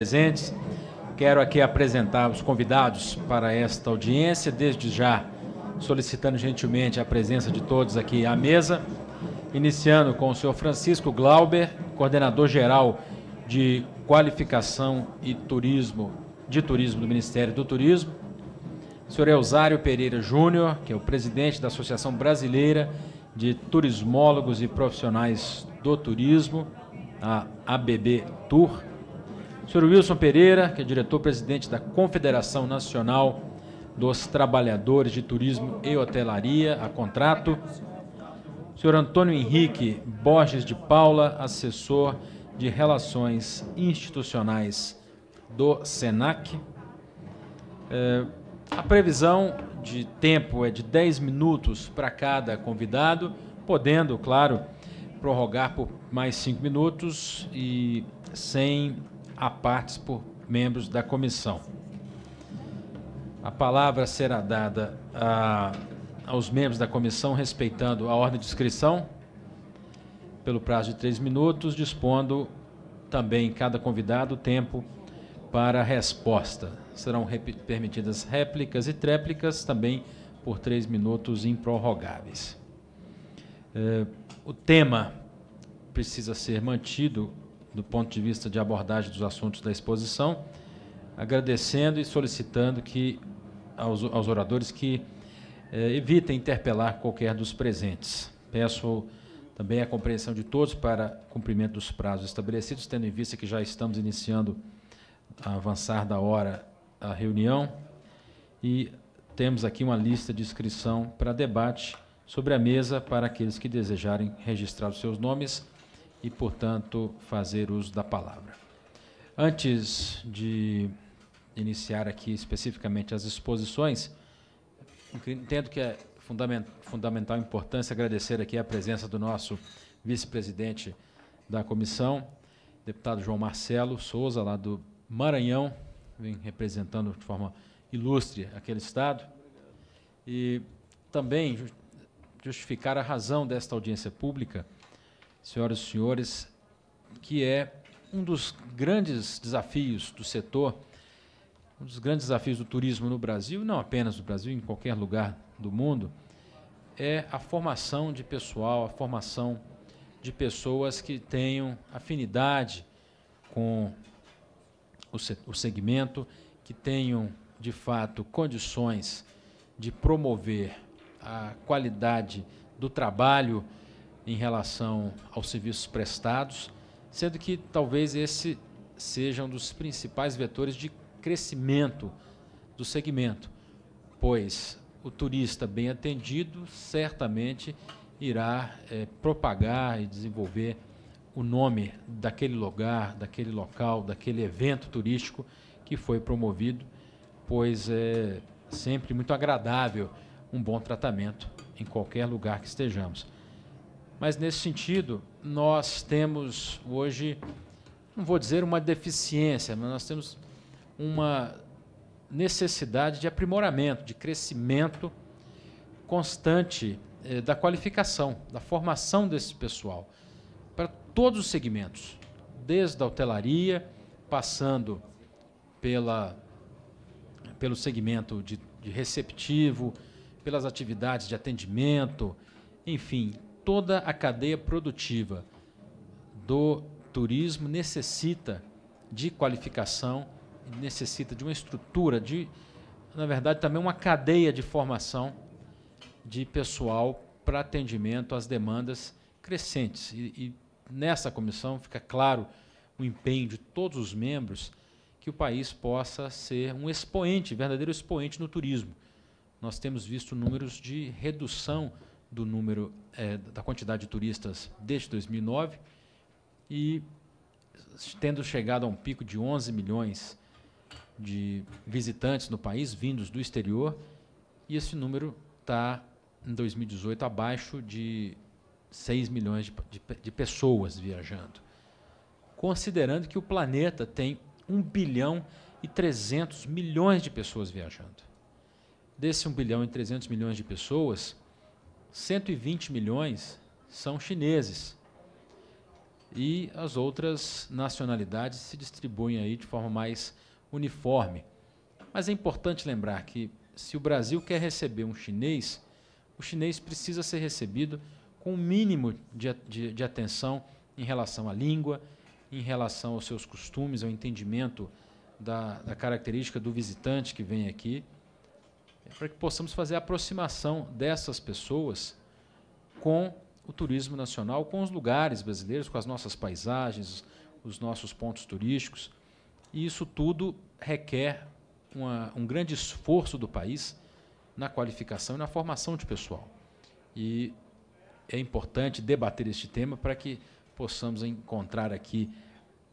presentes. Quero aqui apresentar os convidados para esta audiência, desde já solicitando gentilmente a presença de todos aqui à mesa, iniciando com o senhor Francisco Glauber, coordenador geral de qualificação e turismo de turismo do Ministério do Turismo, o senhor Elzário Pereira Júnior, que é o presidente da Associação Brasileira de Turismólogos e Profissionais do Turismo, a ABB Tour, Sr. Wilson Pereira, que é diretor-presidente da Confederação Nacional dos Trabalhadores de Turismo e Hotelaria, a contrato. Sr. Antônio Henrique Borges de Paula, assessor de Relações Institucionais do SENAC. É, a previsão de tempo é de 10 minutos para cada convidado, podendo, claro, prorrogar por mais 5 minutos e sem a partes por membros da comissão. A palavra será dada a, aos membros da comissão, respeitando a ordem de inscrição, pelo prazo de três minutos, dispondo também cada convidado tempo para resposta. Serão permitidas réplicas e tréplicas, também por três minutos improrrogáveis. É, o tema precisa ser mantido do ponto de vista de abordagem dos assuntos da exposição, agradecendo e solicitando que aos, aos oradores que eh, evitem interpelar qualquer dos presentes. Peço também a compreensão de todos para cumprimento dos prazos estabelecidos, tendo em vista que já estamos iniciando a avançar da hora a reunião e temos aqui uma lista de inscrição para debate sobre a mesa para aqueles que desejarem registrar os seus nomes e, portanto, fazer uso da palavra. Antes de iniciar aqui especificamente as exposições, entendo que é fundamental importância agradecer aqui a presença do nosso vice-presidente da comissão, deputado João Marcelo Souza, lá do Maranhão, vem representando de forma ilustre aquele estado. E também justificar a razão desta audiência pública senhoras e senhores, que é um dos grandes desafios do setor, um dos grandes desafios do turismo no Brasil, não apenas no Brasil, em qualquer lugar do mundo, é a formação de pessoal, a formação de pessoas que tenham afinidade com o, o segmento, que tenham de fato condições de promover a qualidade do trabalho em relação aos serviços prestados, sendo que talvez esse seja um dos principais vetores de crescimento do segmento, pois o turista bem atendido certamente irá é, propagar e desenvolver o nome daquele lugar, daquele local, daquele evento turístico que foi promovido, pois é sempre muito agradável um bom tratamento em qualquer lugar que estejamos. Mas nesse sentido, nós temos hoje, não vou dizer uma deficiência, mas nós temos uma necessidade de aprimoramento, de crescimento constante eh, da qualificação, da formação desse pessoal, para todos os segmentos, desde a hotelaria, passando pela, pelo segmento de, de receptivo, pelas atividades de atendimento, enfim, toda a cadeia produtiva do turismo necessita de qualificação, necessita de uma estrutura, de, na verdade, também uma cadeia de formação de pessoal para atendimento às demandas crescentes. E, e nessa comissão fica claro o empenho de todos os membros que o país possa ser um expoente, verdadeiro expoente no turismo. Nós temos visto números de redução do número é, da quantidade de turistas desde 2009 e tendo chegado a um pico de 11 milhões de visitantes no país vindos do exterior e esse número está em 2018 abaixo de 6 milhões de, de, de pessoas viajando, considerando que o planeta tem 1 bilhão e 300 milhões de pessoas viajando. Desse 1 bilhão e 300 milhões de pessoas, 120 milhões são chineses. E as outras nacionalidades se distribuem aí de forma mais uniforme. Mas é importante lembrar que se o Brasil quer receber um chinês, o chinês precisa ser recebido com o um mínimo de, de, de, atenção em relação à língua, em relação aos seus costumes, ao entendimento da, da característica do visitante que vem aqui para que possamos fazer a aproximação dessas pessoas com o turismo nacional, com os lugares brasileiros, com as nossas paisagens, os nossos pontos turísticos. E isso tudo requer uma, um grande esforço do país na qualificação e na formação de pessoal. E é importante debater este tema para que possamos encontrar aqui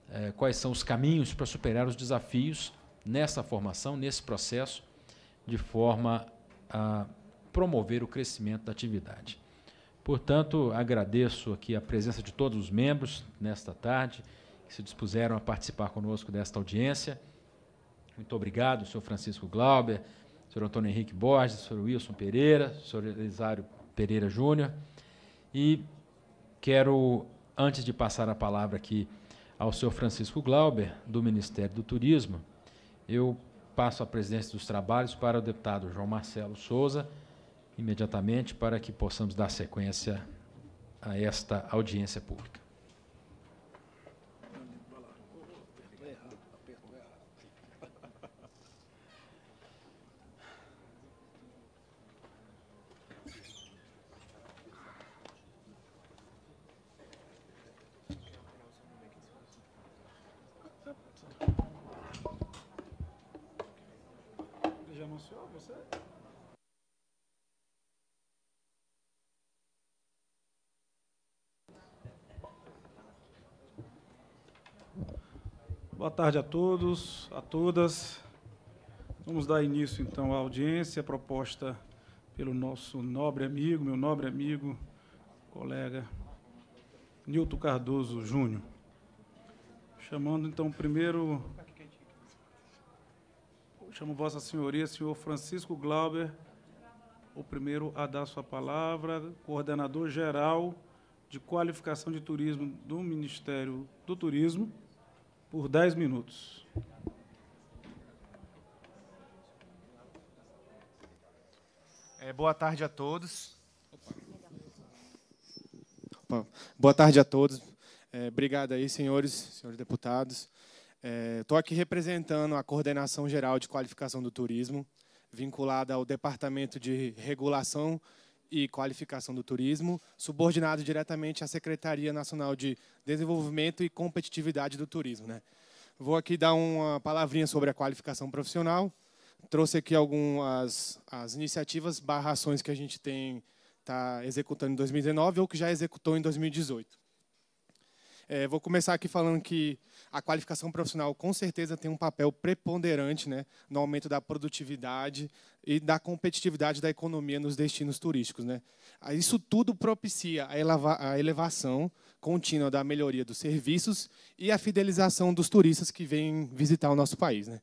eh, quais são os caminhos para superar os desafios nessa formação, nesse processo de forma a promover o crescimento da atividade. Portanto, agradeço aqui a presença de todos os membros nesta tarde, que se dispuseram a participar conosco desta audiência. Muito obrigado, senhor Francisco Glauber, senhor Antônio Henrique Borges, senhor Wilson Pereira, senhor Elisário Pereira Júnior. E quero, antes de passar a palavra aqui ao senhor Francisco Glauber, do Ministério do Turismo, eu passo a presidência dos trabalhos para o deputado João Marcelo Souza, imediatamente para que possamos dar sequência a esta audiência pública. você? Boa tarde a todos, a todas. Vamos dar início, então, à audiência proposta pelo nosso nobre amigo, meu nobre amigo, colega Nilton Cardoso Júnior. Chamando, então, primeiro Chamo Vossa Senhoria, senhor Francisco Glauber, o primeiro a dar sua palavra, coordenador geral de qualificação de turismo do Ministério do Turismo, por 10 minutos. É, boa tarde a todos. Opa. Boa tarde a todos. É, obrigado aí, senhores, senhores deputados. Estou é, aqui representando a Coordenação Geral de Qualificação do Turismo, vinculada ao Departamento de Regulação e Qualificação do Turismo, subordinado diretamente à Secretaria Nacional de Desenvolvimento e Competitividade do Turismo. Né? Vou aqui dar uma palavrinha sobre a qualificação profissional. Trouxe aqui algumas as iniciativas barrações ações que a gente tem está executando em 2019 ou que já executou em 2018. É, vou começar aqui falando que a qualificação profissional com certeza tem um papel preponderante né, no aumento da produtividade e da competitividade da economia nos destinos turísticos. Né? Ah, isso tudo propicia a, eleva a elevação contínua da melhoria dos serviços e a fidelização dos turistas que vêm visitar o nosso país. Né?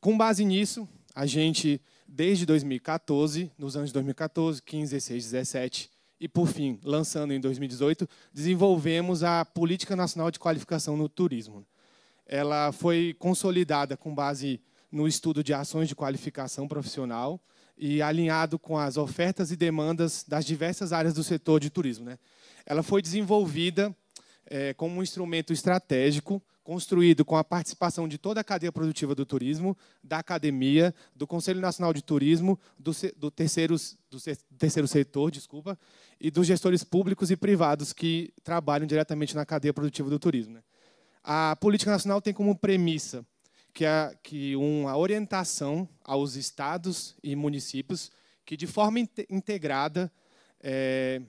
Com base nisso, a gente, desde 2014, nos anos 2014, 15, 16, 17, e, por fim, lançando em 2018, desenvolvemos a Política Nacional de Qualificação no Turismo. Ela foi consolidada com base no estudo de ações de qualificação profissional e alinhado com as ofertas e demandas das diversas áreas do setor de turismo. Né? Ela foi desenvolvida é, como um instrumento estratégico construído com a participação de toda a cadeia produtiva do turismo, da academia, do Conselho Nacional de Turismo, do, do, terceiro, do terceiro setor, desculpa, e dos gestores públicos e privados que trabalham diretamente na cadeia produtiva do turismo. Né? A política nacional tem como premissa que, a, que uma orientação aos estados e municípios que, de forma in integrada, é,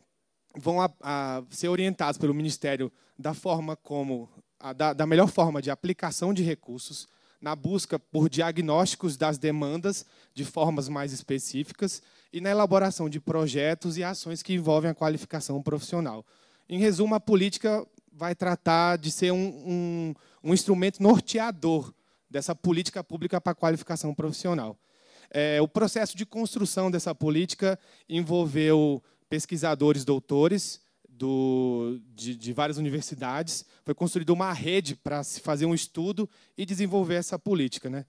vão a, a ser orientados pelo Ministério da forma como a, da, da melhor forma de aplicação de recursos na busca por diagnósticos das demandas de formas mais específicas e na elaboração de projetos e ações que envolvem a qualificação profissional. Em resumo, a política vai tratar de ser um, um, um instrumento norteador dessa política pública para a qualificação profissional. É, o processo de construção dessa política envolveu pesquisadores doutores do, de, de várias universidades, foi construída uma rede para se fazer um estudo e desenvolver essa política. Né?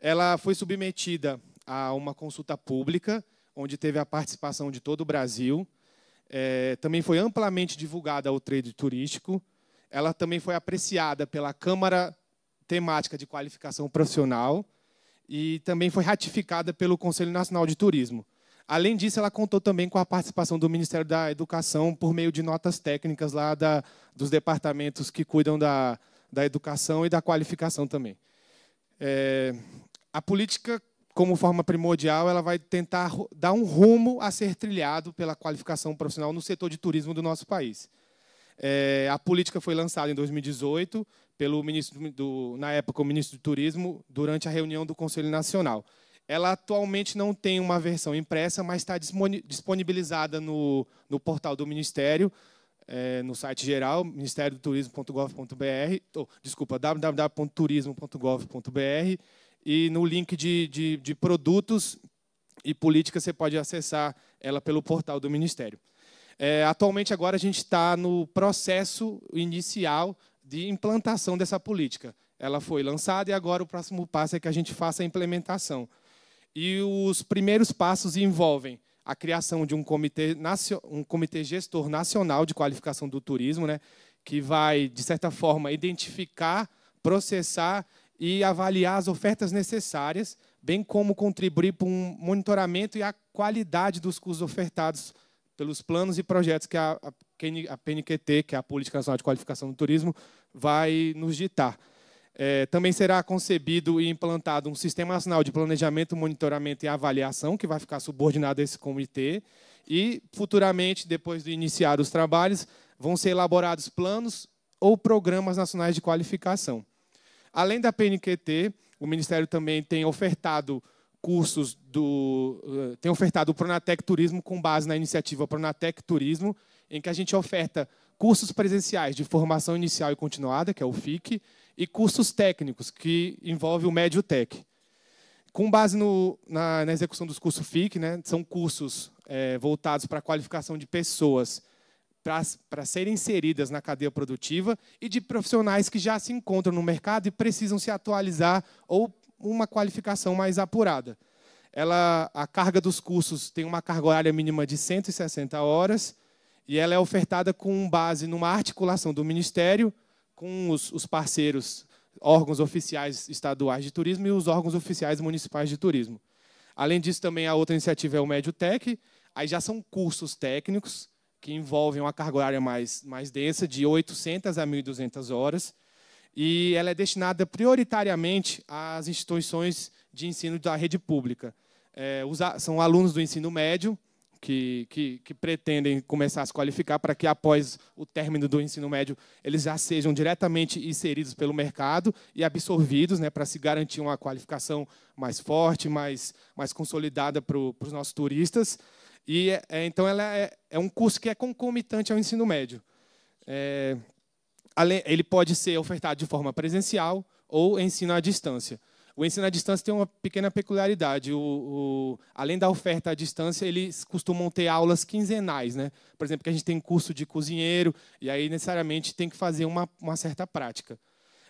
Ela foi submetida a uma consulta pública, onde teve a participação de todo o Brasil. É, também foi amplamente divulgada ao trade turístico. Ela também foi apreciada pela Câmara Temática de Qualificação Profissional e também foi ratificada pelo Conselho Nacional de Turismo. Além disso, ela contou também com a participação do Ministério da Educação por meio de notas técnicas lá da, dos departamentos que cuidam da, da educação e da qualificação também. É, a política, como forma primordial, ela vai tentar dar um rumo a ser trilhado pela qualificação profissional no setor de turismo do nosso país. É, a política foi lançada em 2018 pelo ministro do, na época o ministro do Turismo durante a reunião do Conselho Nacional. Ela atualmente não tem uma versão impressa, mas está disponibilizada no, no portal do Ministério, é, no site geral, ministériodoturismo.gov.br, desculpa, www.turismo.gov.br, e no link de, de, de produtos e políticas você pode acessar ela pelo portal do Ministério. É, atualmente, agora, a gente está no processo inicial de implantação dessa política. Ela foi lançada e agora o próximo passo é que a gente faça a implementação. E os primeiros passos envolvem a criação de um comitê, um comitê gestor nacional de qualificação do turismo, né, que vai, de certa forma, identificar, processar e avaliar as ofertas necessárias, bem como contribuir para um monitoramento e a qualidade dos cursos ofertados pelos planos e projetos que a, a PNQT, que é a Política Nacional de Qualificação do Turismo, vai nos ditar. É, também será concebido e implantado um sistema nacional de planejamento, monitoramento e avaliação, que vai ficar subordinado a esse comitê. E, futuramente, depois de iniciar os trabalhos, vão ser elaborados planos ou programas nacionais de qualificação. Além da PNQT, o Ministério também tem ofertado cursos do. Eh, tem ofertado o Pronatec Turismo com base na iniciativa Pronatec Turismo, em que a gente oferta cursos presenciais de formação inicial e continuada, que é o FIC, e cursos técnicos, que envolve o Médio Tech. Com base no, na, na, execução dos cursos FIC, né, são cursos é, voltados para a qualificação de pessoas para serem inseridas na cadeia produtiva e de profissionais que já se encontram no mercado e precisam se atualizar ou uma qualificação mais apurada. Ela, a carga dos cursos tem uma carga horária mínima de 160 horas, e ela é ofertada com base numa articulação do Ministério com os, os parceiros, órgãos oficiais estaduais de turismo e os órgãos oficiais municipais de turismo. Além disso, também a outra iniciativa é o Médio Aí já são cursos técnicos que envolvem uma carga horária mais, mais densa, de 800 a 1.200 horas. E ela é destinada prioritariamente às instituições de ensino da rede pública. É, são alunos do ensino médio, que, que, que pretendem começar a se qualificar para que, após o término do ensino médio, eles já sejam diretamente inseridos pelo mercado e absorvidos né, para se garantir uma qualificação mais forte, mais, mais consolidada para os nossos turistas. E é, é, Então, ela é, é, um curso que é concomitante ao ensino médio. É, ele pode ser ofertado de forma presencial ou ensino à distância. O ensino à distância tem uma pequena peculiaridade. O, o, além da oferta à distância, eles costumam ter aulas quinzenais. Né? Por exemplo, que a gente tem curso de cozinheiro, e aí necessariamente tem que fazer uma, uma certa prática.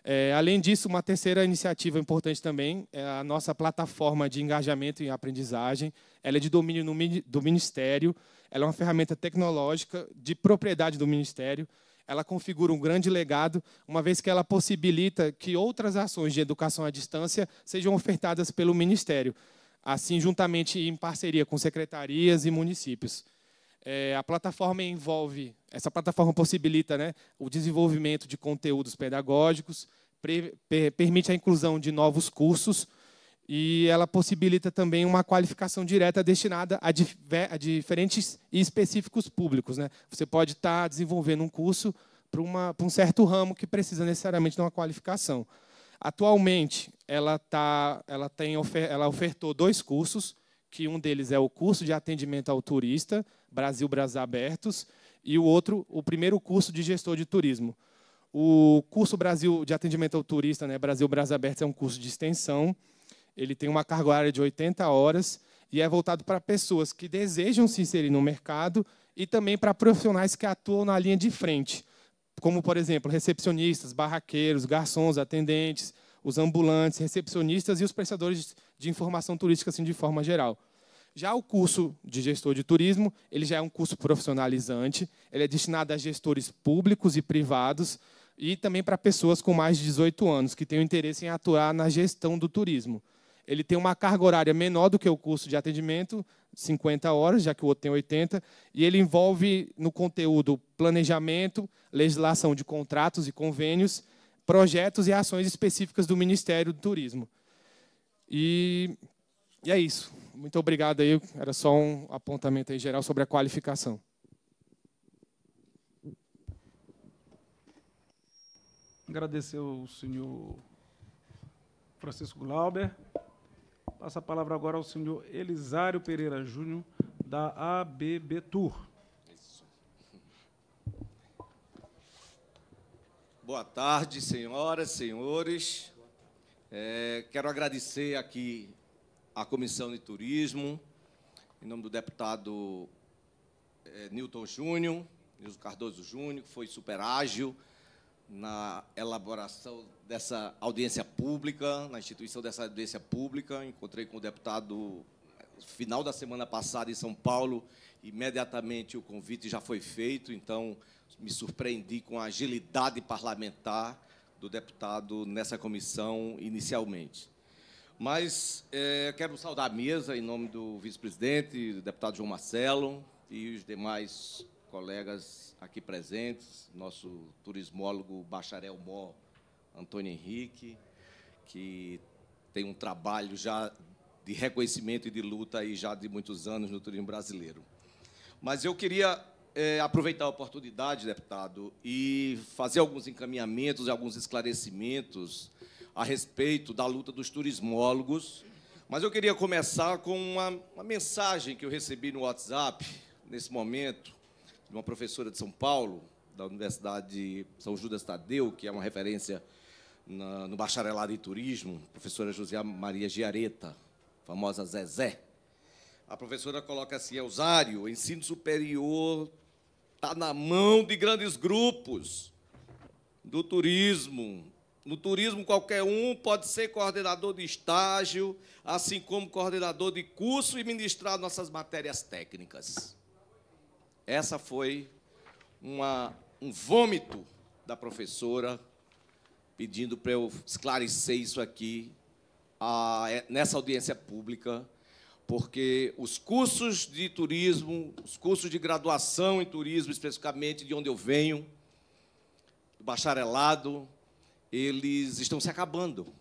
É, além disso, uma terceira iniciativa importante também é a nossa plataforma de engajamento e aprendizagem. Ela é de domínio no, do Ministério, ela é uma ferramenta tecnológica de propriedade do Ministério ela configura um grande legado, uma vez que ela possibilita que outras ações de educação à distância sejam ofertadas pelo Ministério, assim juntamente em parceria com secretarias e municípios. É, a plataforma envolve, essa plataforma possibilita né, o desenvolvimento de conteúdos pedagógicos, pre, per, permite a inclusão de novos cursos e ela possibilita também uma qualificação direta destinada a, a diferentes e específicos públicos. Né? Você pode estar tá desenvolvendo um curso para um certo ramo que precisa necessariamente de uma qualificação. Atualmente, ela, tá, ela, tem ofer ela ofertou dois cursos, que um deles é o curso de atendimento ao turista, Brasil Brás Abertos, e o outro, o primeiro curso de gestor de turismo. O curso Brasil de atendimento ao turista, né, Brasil Brás Abertos, é um curso de extensão, ele tem uma carga horária de 80 horas e é voltado para pessoas que desejam se inserir no mercado e também para profissionais que atuam na linha de frente, como, por exemplo, recepcionistas, barraqueiros, garçons, atendentes, os ambulantes, recepcionistas e os prestadores de informação turística, assim, de forma geral. Já o curso de gestor de turismo, ele já é um curso profissionalizante, ele é destinado a gestores públicos e privados e também para pessoas com mais de 18 anos que têm o interesse em atuar na gestão do turismo ele tem uma carga horária menor do que o curso de atendimento, 50 horas, já que o outro tem 80, e ele envolve no conteúdo planejamento, legislação de contratos e convênios, projetos e ações específicas do Ministério do Turismo. E, e é isso. Muito obrigado aí. Era só um apontamento em geral sobre a qualificação. Agradecer ao senhor Francisco Glauber. Passa a palavra agora ao senhor Elisário Pereira Júnior, da ABB Tour. Boa tarde, senhoras, senhores. É, quero agradecer aqui à Comissão de Turismo, em nome do deputado é, Newton Júnior, Nilson Cardoso Júnior, que foi super ágil, na elaboração dessa audiência pública, na instituição dessa audiência pública. Encontrei com o deputado eh, final da semana passada em São Paulo. Imediatamente o convite já foi feito, então me surpreendi com a agilidade parlamentar do deputado nessa comissão inicialmente. Mas é, quero saudar a mesa em nome do vice-presidente, do deputado João Marcelo e os demais colegas aqui presentes, nosso turismólogo bacharel Mó, Antônio Henrique, que tem um trabalho já de reconhecimento e de luta aí já de muitos anos no turismo brasileiro. Mas eu queria é, aproveitar a oportunidade, deputado, e fazer alguns encaminhamentos e alguns esclarecimentos a respeito da luta dos turismólogos. Mas eu queria começar com uma, uma mensagem que eu recebi no WhatsApp nesse momento de uma professora de São Paulo, da Universidade de São Judas Tadeu, que é uma referência na, no bacharelado em turismo, professora José Maria Giareta, famosa Zezé. A professora coloca assim: Eusário, o ensino superior está na mão de grandes grupos do turismo. No turismo, qualquer um pode ser coordenador de estágio, assim como coordenador de curso e ministrar nossas matérias técnicas. Essa foi uma, um vômito da professora pedindo para eu esclarecer isso aqui a, é, nessa audiência pública, porque os cursos de turismo, os cursos de graduação em turismo, especificamente de onde eu venho, do bacharelado, eles estão se acabando.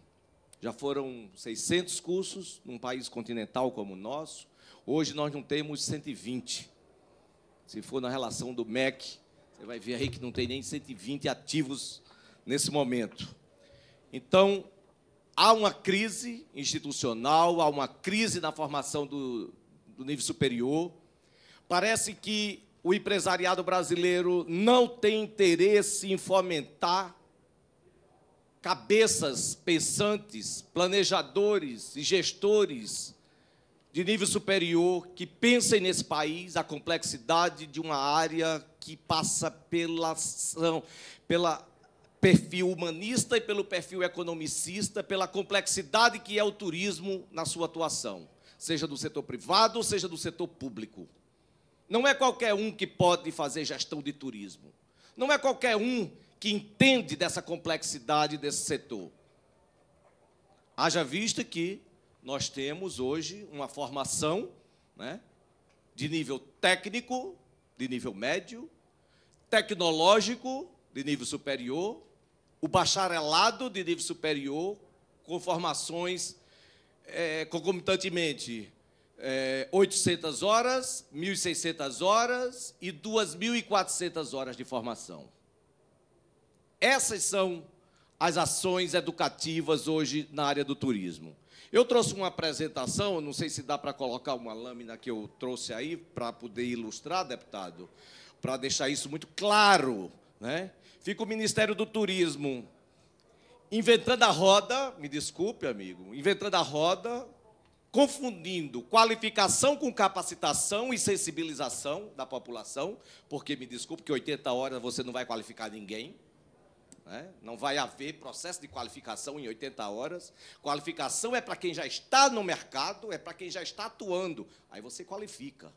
Já foram 600 cursos num país continental como o nosso. Hoje nós não temos 120. Se for na relação do MEC, você vai ver aí que não tem nem 120 ativos nesse momento. Então, há uma crise institucional, há uma crise na formação do, do nível superior. Parece que o empresariado brasileiro não tem interesse em fomentar cabeças pensantes, planejadores e gestores de nível superior que pensem nesse país a complexidade de uma área que passa pela ação, pela perfil humanista e pelo perfil economicista, pela complexidade que é o turismo na sua atuação, seja do setor privado, seja do setor público. Não é qualquer um que pode fazer gestão de turismo. Não é qualquer um que entende dessa complexidade desse setor. Haja vista que nós temos hoje uma formação né, de nível técnico, de nível médio, tecnológico, de nível superior, o bacharelado de nível superior, com formações é, concomitantemente é, eh, 800 horas, 1.600 horas e 2.400 horas de formação. Essas são as ações educativas hoje na área do turismo. Eu trouxe uma apresentação, não sei se dá para colocar uma lâmina que eu trouxe aí para poder ilustrar, deputado, para deixar isso muito claro. Né? Fica o Ministério do Turismo inventando a roda, me desculpe, amigo, inventando a roda, confundindo qualificação com capacitação e sensibilização da população, porque me desculpe que 80 horas você não vai qualificar ninguém. Né? Não vai haver processo de qualificação em 80 horas. Qualificação é para quem já está no mercado, é para quem já está atuando. Aí você qualifica.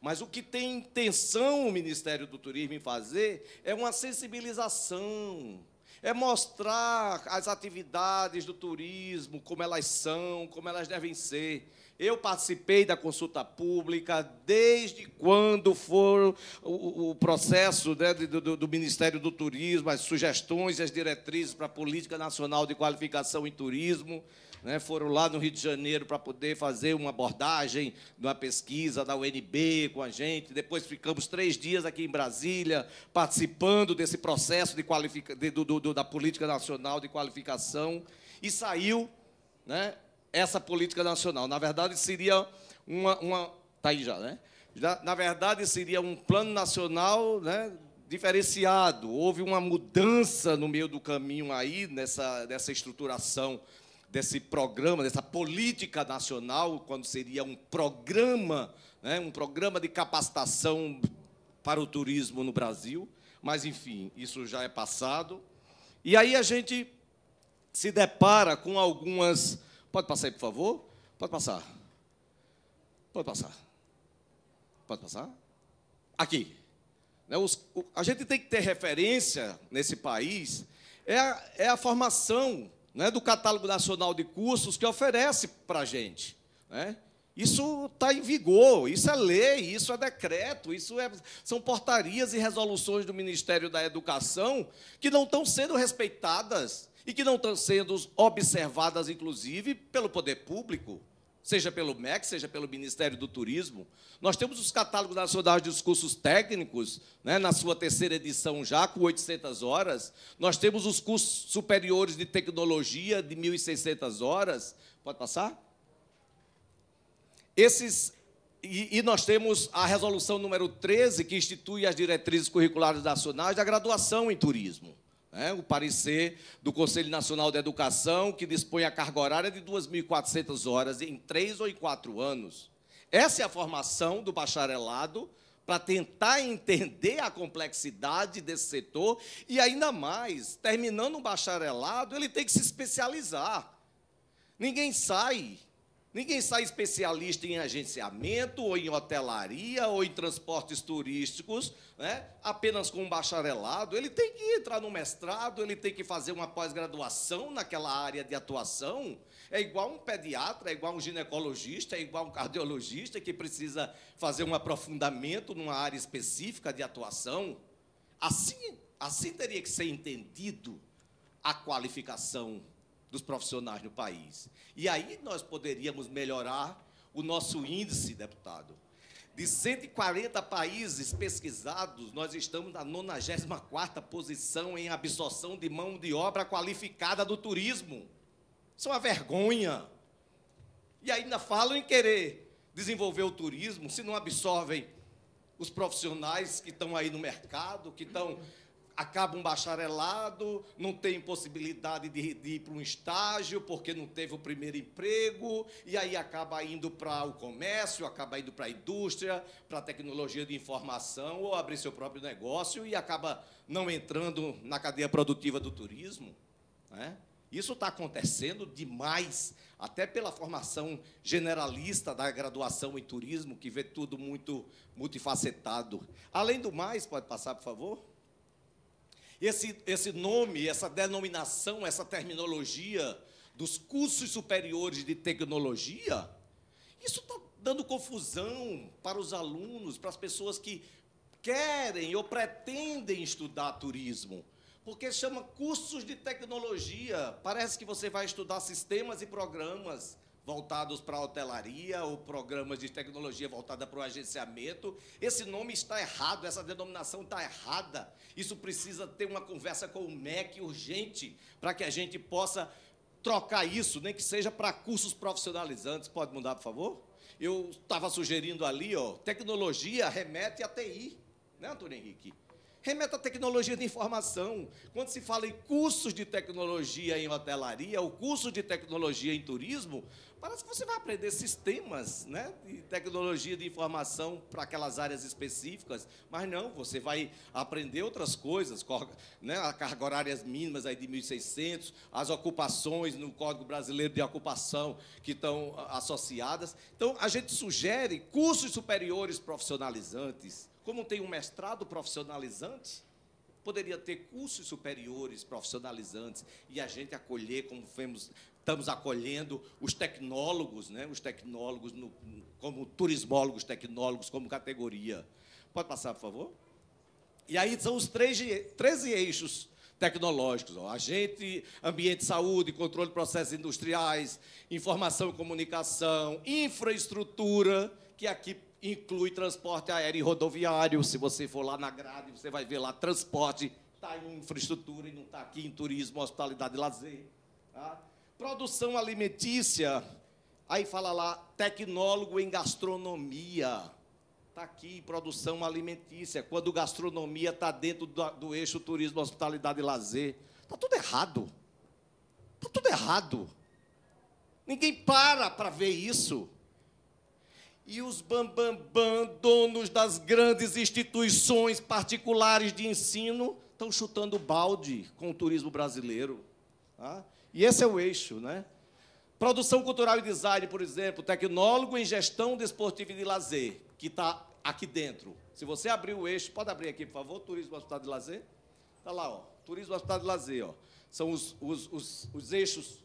Mas o que tem intenção o Ministério do Turismo em fazer é uma sensibilização é mostrar as atividades do turismo, como elas são, como elas devem ser. Eu participei da consulta pública desde quando for o, o processo né, do, do, Ministério do Turismo, as sugestões e as diretrizes para a Política Nacional de Qualificação em Turismo. Né, foram lá no Rio de Janeiro para poder fazer uma abordagem de uma pesquisa da UNB com a gente. Depois ficamos três dias aqui em Brasília participando desse processo de de, do, do, da Política Nacional de Qualificação e saiu né, essa política nacional. Na verdade, seria uma. uma tá aí já, né? Na verdade, seria um plano nacional né, diferenciado. Houve uma mudança no meio do caminho aí, nessa, nessa estruturação desse programa, dessa política nacional, quando seria um programa, né, um programa de capacitação para o turismo no Brasil. Mas, enfim, isso já é passado. E aí a gente se depara com algumas Pode passar aí, por favor? Pode passar. Pode passar. Pode passar? Aqui. Né, os, o, a gente tem que ter referência nesse país, é a, é a formação né, do Catálogo Nacional de Cursos que oferece para a gente. Né? Isso está em vigor, isso é lei, isso é decreto, isso é, são portarias e resoluções do Ministério da Educação que não estão sendo respeitadas e que não estão sendo observadas, inclusive, pelo poder público, seja pelo MEC, seja pelo Ministério do Turismo. Nós temos os catálogos nacionais dos cursos técnicos, né, na sua terceira edição já, com 800 horas. Nós temos os cursos superiores de tecnologia, de 1.600 horas. Pode passar? Esses e, e, nós temos a resolução número 13, que institui as diretrizes curriculares nacionais da graduação em turismo né, o parecer do Conselho Nacional de Educação, que dispõe a carga horária de 2.400 horas em três ou em quatro anos. Essa é a formação do bacharelado para tentar entender a complexidade desse setor e ainda mais, terminando o bacharelado, ele tem que se especializar. Ninguém sai Ninguém sai especialista em agenciamento, ou em hotelaria, ou em transportes turísticos, né? apenas com um bacharelado. Ele tem que entrar no mestrado, ele tem que fazer uma pós-graduação naquela área de atuação. É igual um pediatra, é igual um ginecologista, é igual um cardiologista que precisa fazer um aprofundamento numa área específica de atuação. Assim, assim teria que ser entendido a qualificação dos profissionais no país. E aí nós poderíamos melhorar o nosso índice, deputado. De 140 países pesquisados, nós estamos na 94ª posição em absorção de mão de obra qualificada do turismo. Isso é uma vergonha. E ainda falam em querer desenvolver o turismo, se não absorvem os profissionais que estão aí no mercado, que estão acaba um bacharelado, não tem possibilidade de, de ir para um estágio porque não teve o primeiro emprego, e aí acaba indo para o comércio, acaba indo para a indústria, para a tecnologia de informação, ou abrir seu próprio negócio e acaba não entrando na cadeia produtiva do turismo. Né? Isso está acontecendo demais, até pela formação generalista da graduação em turismo, que vê tudo muito multifacetado. Além do mais, pode passar, por favor? Esse, esse nome, essa denominação, essa terminologia dos cursos superiores de tecnologia, isso está dando confusão para os alunos, para as pessoas que querem ou pretendem estudar turismo. Porque chama cursos de tecnologia, parece que você vai estudar sistemas e programas voltados para a hotelaria ou programas de tecnologia voltada para o agenciamento. Esse nome está errado, essa denominação está errada. Isso precisa ter uma conversa com o MEC urgente para que a gente possa trocar isso, nem que seja para cursos profissionalizantes. Pode mudar, por favor? Eu estava sugerindo ali, ó, tecnologia remete a TI, né, Antônio Henrique? remeta a tecnologia de informação. Quando se fala em cursos de tecnologia em hotelaria, ou curso de tecnologia em turismo, Parece que você vai aprender sistemas né, de tecnologia de informação para aquelas áreas específicas, mas não, você vai aprender outras coisas, né, a carga horária mínimas aí de 1.600, as ocupações no Código Brasileiro de Ocupação que estão associadas. Então, a gente sugere cursos superiores profissionalizantes. Como tem um mestrado profissionalizante, poderia ter cursos superiores profissionalizantes e a gente acolher, como fomos Estamos acolhendo os tecnólogos, né? os tecnólogos, no, como turismólogos, tecnólogos, como categoria. Pode passar, por favor? E aí são os três, 13 eixos tecnológicos. Ó. Agente, ambiente de saúde, controle de processos industriais, informação e comunicação, infraestrutura, que aqui inclui transporte aéreo e rodoviário. Se você for lá na grade, você vai ver lá transporte, está em infraestrutura e não está aqui em turismo, hospitalidade e lazer. Tá? Produção alimentícia, aí fala lá, tecnólogo em gastronomia. Está aqui, produção alimentícia, quando gastronomia está dentro do, do, eixo turismo, hospitalidade e lazer. Está tudo errado. Está tudo errado. Ninguém para para ver isso. E os bambambam, bam, bam, donos das grandes instituições particulares de ensino, estão chutando balde com o turismo brasileiro. ah. E esse é o eixo, né? Produção cultural e design, por exemplo, tecnólogo em gestão desportiva esportivo e de lazer, que está aqui dentro. Se você abrir o eixo, pode abrir aqui, por favor, turismo, hospital de lazer. Está lá, ó. Turismo, hospital de lazer, ó. São os, os, os, os eixos,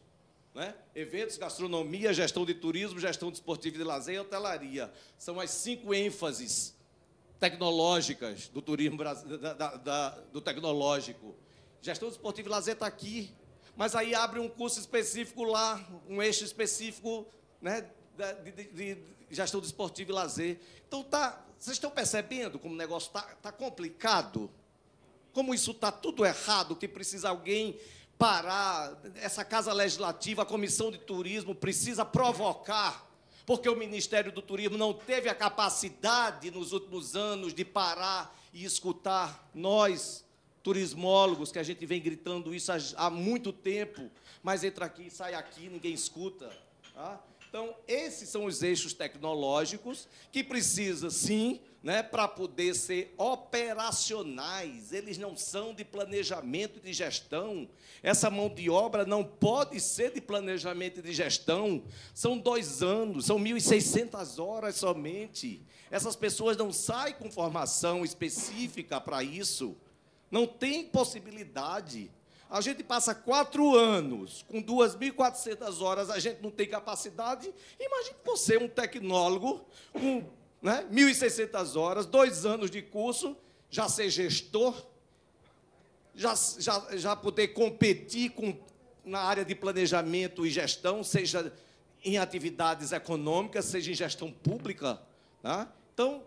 né? Eventos, gastronomia, gestão de turismo, gestão desportiva esportivo e de lazer e hotelaria. São as cinco ênfases tecnológicas do turismo da, da, da, do tecnológico. Gestão desportiva e lazer está aqui, mas aí abre um curso específico lá, um eixo específico, né? De, de, de gestão desportiva e lazer. Então tá, vocês estão percebendo como o negócio está tá complicado? Como isso tá tudo errado, que precisa alguém parar, essa casa legislativa, a comissão de turismo precisa provocar porque o Ministério do Turismo não teve a capacidade nos últimos anos de parar e escutar nós, turismólogos, que a gente vem gritando isso há, muito tempo, mas entra aqui, sai aqui, ninguém escuta. Tá? Então, esses são os eixos tecnológicos que precisa, sim, né, para poder ser operacionais. Eles não são de planejamento e de gestão. Essa mão de obra não pode ser de planejamento e de gestão. São dois anos, são 1.600 horas somente. Essas pessoas não saem com formação específica para isso. Não tem possibilidade. A gente passa quatro anos com 2.400 horas, a gente não tem capacidade. Imagine você, um tecnólogo, com né, 1.600 horas, dois anos de curso, já ser gestor, já, já, já poder competir com, na área de planejamento e gestão, seja em atividades econômicas, seja em gestão pública. Né? Então,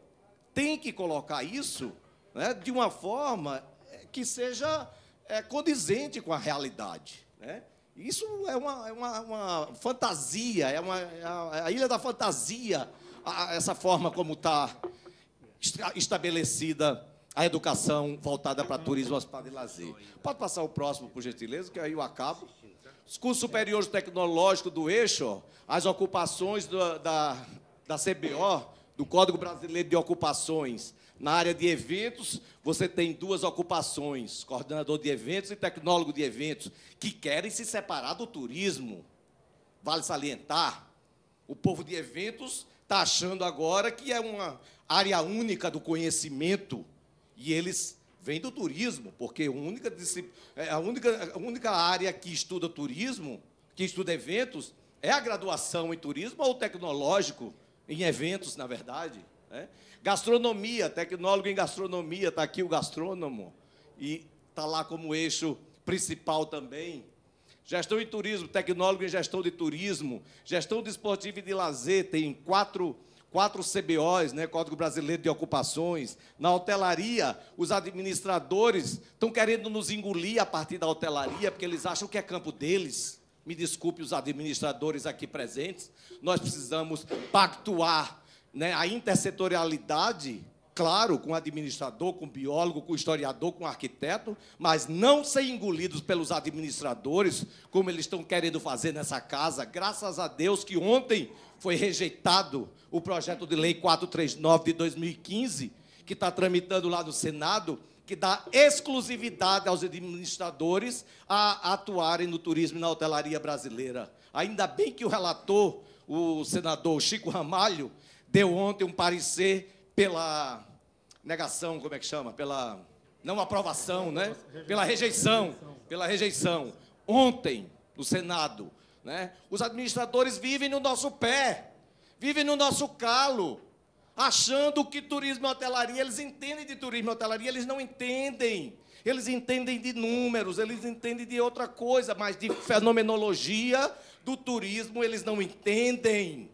tem que colocar isso né, de uma forma que seja é, condizente com a realidade. Né? Isso é uma, é uma, uma fantasia, é, uma, é a, é ilha da fantasia, a, essa forma como tá está estabelecida a educação voltada para turismo, hospital e lazer. Pode passar o próximo, por gentileza, que aí eu acabo. Os cursos superiores tecnológicos do eixo, as ocupações do, da, da CBO, do Código Brasileiro de Ocupações, na área de eventos, você tem duas ocupações, coordenador de eventos e tecnólogo de eventos, que querem se separar do turismo. Vale salientar. O povo de eventos está achando agora que é uma área única do conhecimento. E eles vêm do turismo, porque a única, é, a única, a única área que estuda turismo, que estuda eventos, é a graduação em turismo ou tecnológico, em eventos, na verdade. Né? Gastronomia, tecnólogo em gastronomia, está aqui o gastrônomo. E está lá como eixo principal também. Gestão e turismo, tecnólogo em gestão de turismo. Gestão desportiva de e de lazer, tem quatro quatro CBOs, né, Código Brasileiro de Ocupações. Na hotelaria, os administradores estão querendo nos engolir a partir da hotelaria, porque eles acham que é campo deles. Me desculpe os administradores aqui presentes, nós precisamos pactuar né, a intersetorialidade, claro, com administrador, com biólogo, com historiador, com arquiteto, mas não ser engolidos pelos administradores, como eles estão querendo fazer nessa casa. Graças a Deus que ontem foi rejeitado o projeto de lei 439 de 2015, que está tramitando lá no Senado, que dá exclusividade aos administradores a atuarem no turismo e na hotelaria brasileira. Ainda bem que o relator, o senador Chico Ramalho, deu ontem um parecer pela negação, como é que chama? Pela não aprovação, né? Pela rejeição, pela rejeição. Ontem, no Senado, né? Os administradores vivem no nosso pé, vivem no nosso calo, achando que turismo e hotelaria, eles entendem de turismo e hotelaria, eles não entendem. Eles entendem de números, eles entendem de outra coisa, mas de fenomenologia do turismo eles não entendem.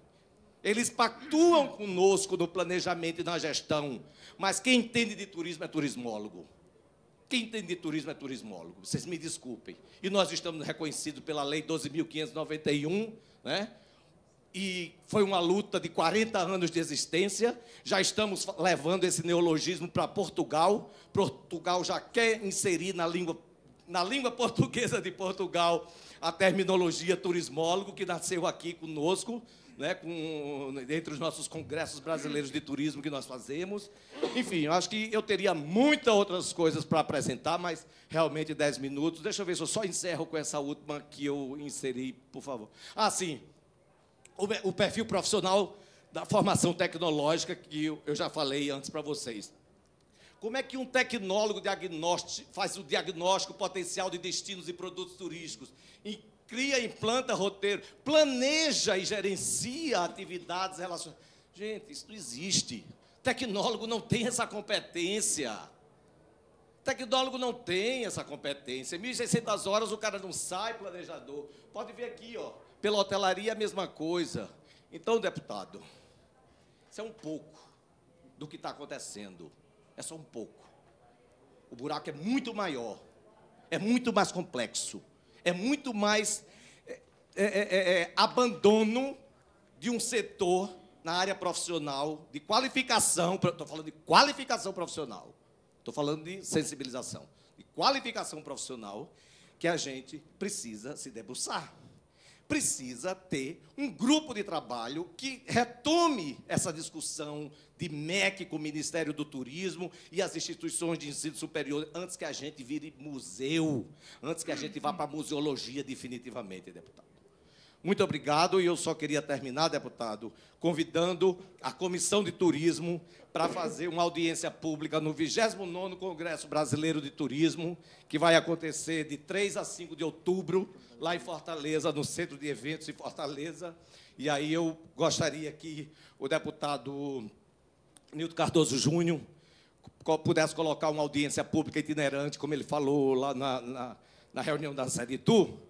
Eles pactuam conosco no planejamento e na gestão. Mas quem entende de turismo é turismólogo. Quem entende de turismo é turismólogo. Vocês me desculpem. E nós estamos reconhecidos pela Lei 12.591, né? E foi uma luta de 40 anos de existência. Já estamos levando esse neologismo para Portugal. Portugal já quer inserir na língua, na língua portuguesa de Portugal a terminologia turismólogo, que nasceu aqui conosco né, com, entre os nossos congressos brasileiros de turismo que nós fazemos. Enfim, eu acho que eu teria muitas outras coisas para apresentar, mas realmente 10 minutos. Deixa eu ver se eu só encerro com essa última que eu inseri, por favor. Ah, sim. O, o perfil profissional da formação tecnológica que eu já falei antes para vocês. Como é que um tecnólogo faz o diagnóstico potencial de destinos e produtos turísticos? Em cria, implanta roteiro, planeja e gerencia atividades relacionadas. Gente, isso não existe. Tecnólogo não tem essa competência. Tecnólogo não tem essa competência. 1.600 horas o cara não sai planejador. Pode ver aqui, ó. Pela hotelaria a mesma coisa. Então, deputado, isso é um pouco do que está acontecendo. É só um pouco. O buraco é muito maior. É muito mais complexo é muito mais é, é, é, é, abandono de um setor na área profissional, de qualificação, estou falando de qualificação profissional, estou falando de sensibilização, de qualificação profissional, que a gente precisa se debruçar precisa ter um grupo de trabalho que retome essa discussão de MEC com o Ministério do Turismo e as instituições de ensino superior, antes que a gente vire museu, antes que a gente vá para a museologia definitivamente, deputado. Muito obrigado. E eu só queria terminar, deputado, convidando a Comissão de Turismo para fazer uma audiência pública no 29º Congresso Brasileiro de Turismo, que vai acontecer de 3 a 5 de outubro, lá em Fortaleza, no Centro de Eventos em Fortaleza. E aí eu gostaria que o deputado Nilton Cardoso Júnior pudesse colocar uma audiência pública itinerante, como ele falou lá na, na, na reunião da SEDITU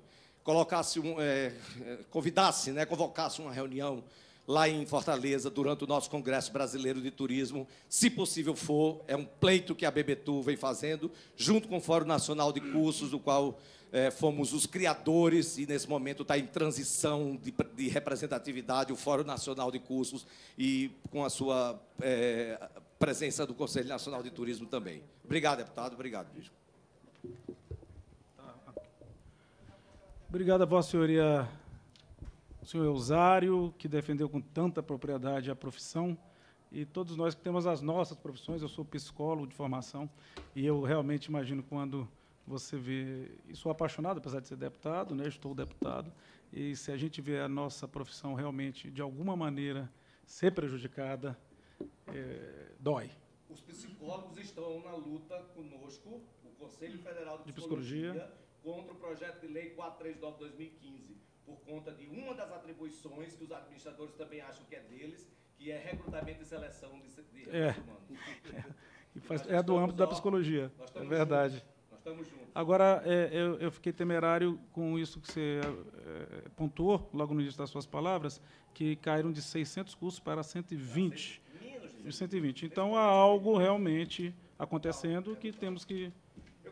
colocasse um, é, é, convidasse, né, convocasse uma reunião lá em Fortaleza durante o nosso Congresso Brasileiro de Turismo, se possível for, é um pleito que a BBTU vem fazendo, junto com o Fórum Nacional de Cursos, do qual é, fomos os criadores e nesse momento está em transição de, de, representatividade o Fórum Nacional de Cursos e com a sua é, presença do Conselho Nacional de Turismo também. Obrigado, deputado. Obrigado, bispo. Obrigado a Vossa Senhoria, senhor Eusário, que defendeu com tanta propriedade a profissão, e todos nós que temos as nossas profissões. Eu sou psicólogo de formação e eu realmente imagino quando você vê. E sou apaixonado, apesar de ser deputado, né? estou deputado, e se a gente vê a nossa profissão realmente, de alguma maneira, ser prejudicada, é, dói. Os psicólogos estão na luta conosco, o Conselho Federal de, de Psicologia, Psicologia contra o projeto de lei 439 2015, por conta de uma das atribuições que os administradores também acham que é deles, que é recrutamento e seleção de, de é. é, é do âmbito da psicologia. É verdade. juntos. Agora, é, eu, eu, fiquei temerário com isso que você é, pontuou, logo no início das suas palavras, que caíram de 600 cursos para 120. Menos de 120. Então, há algo realmente acontecendo é que temos que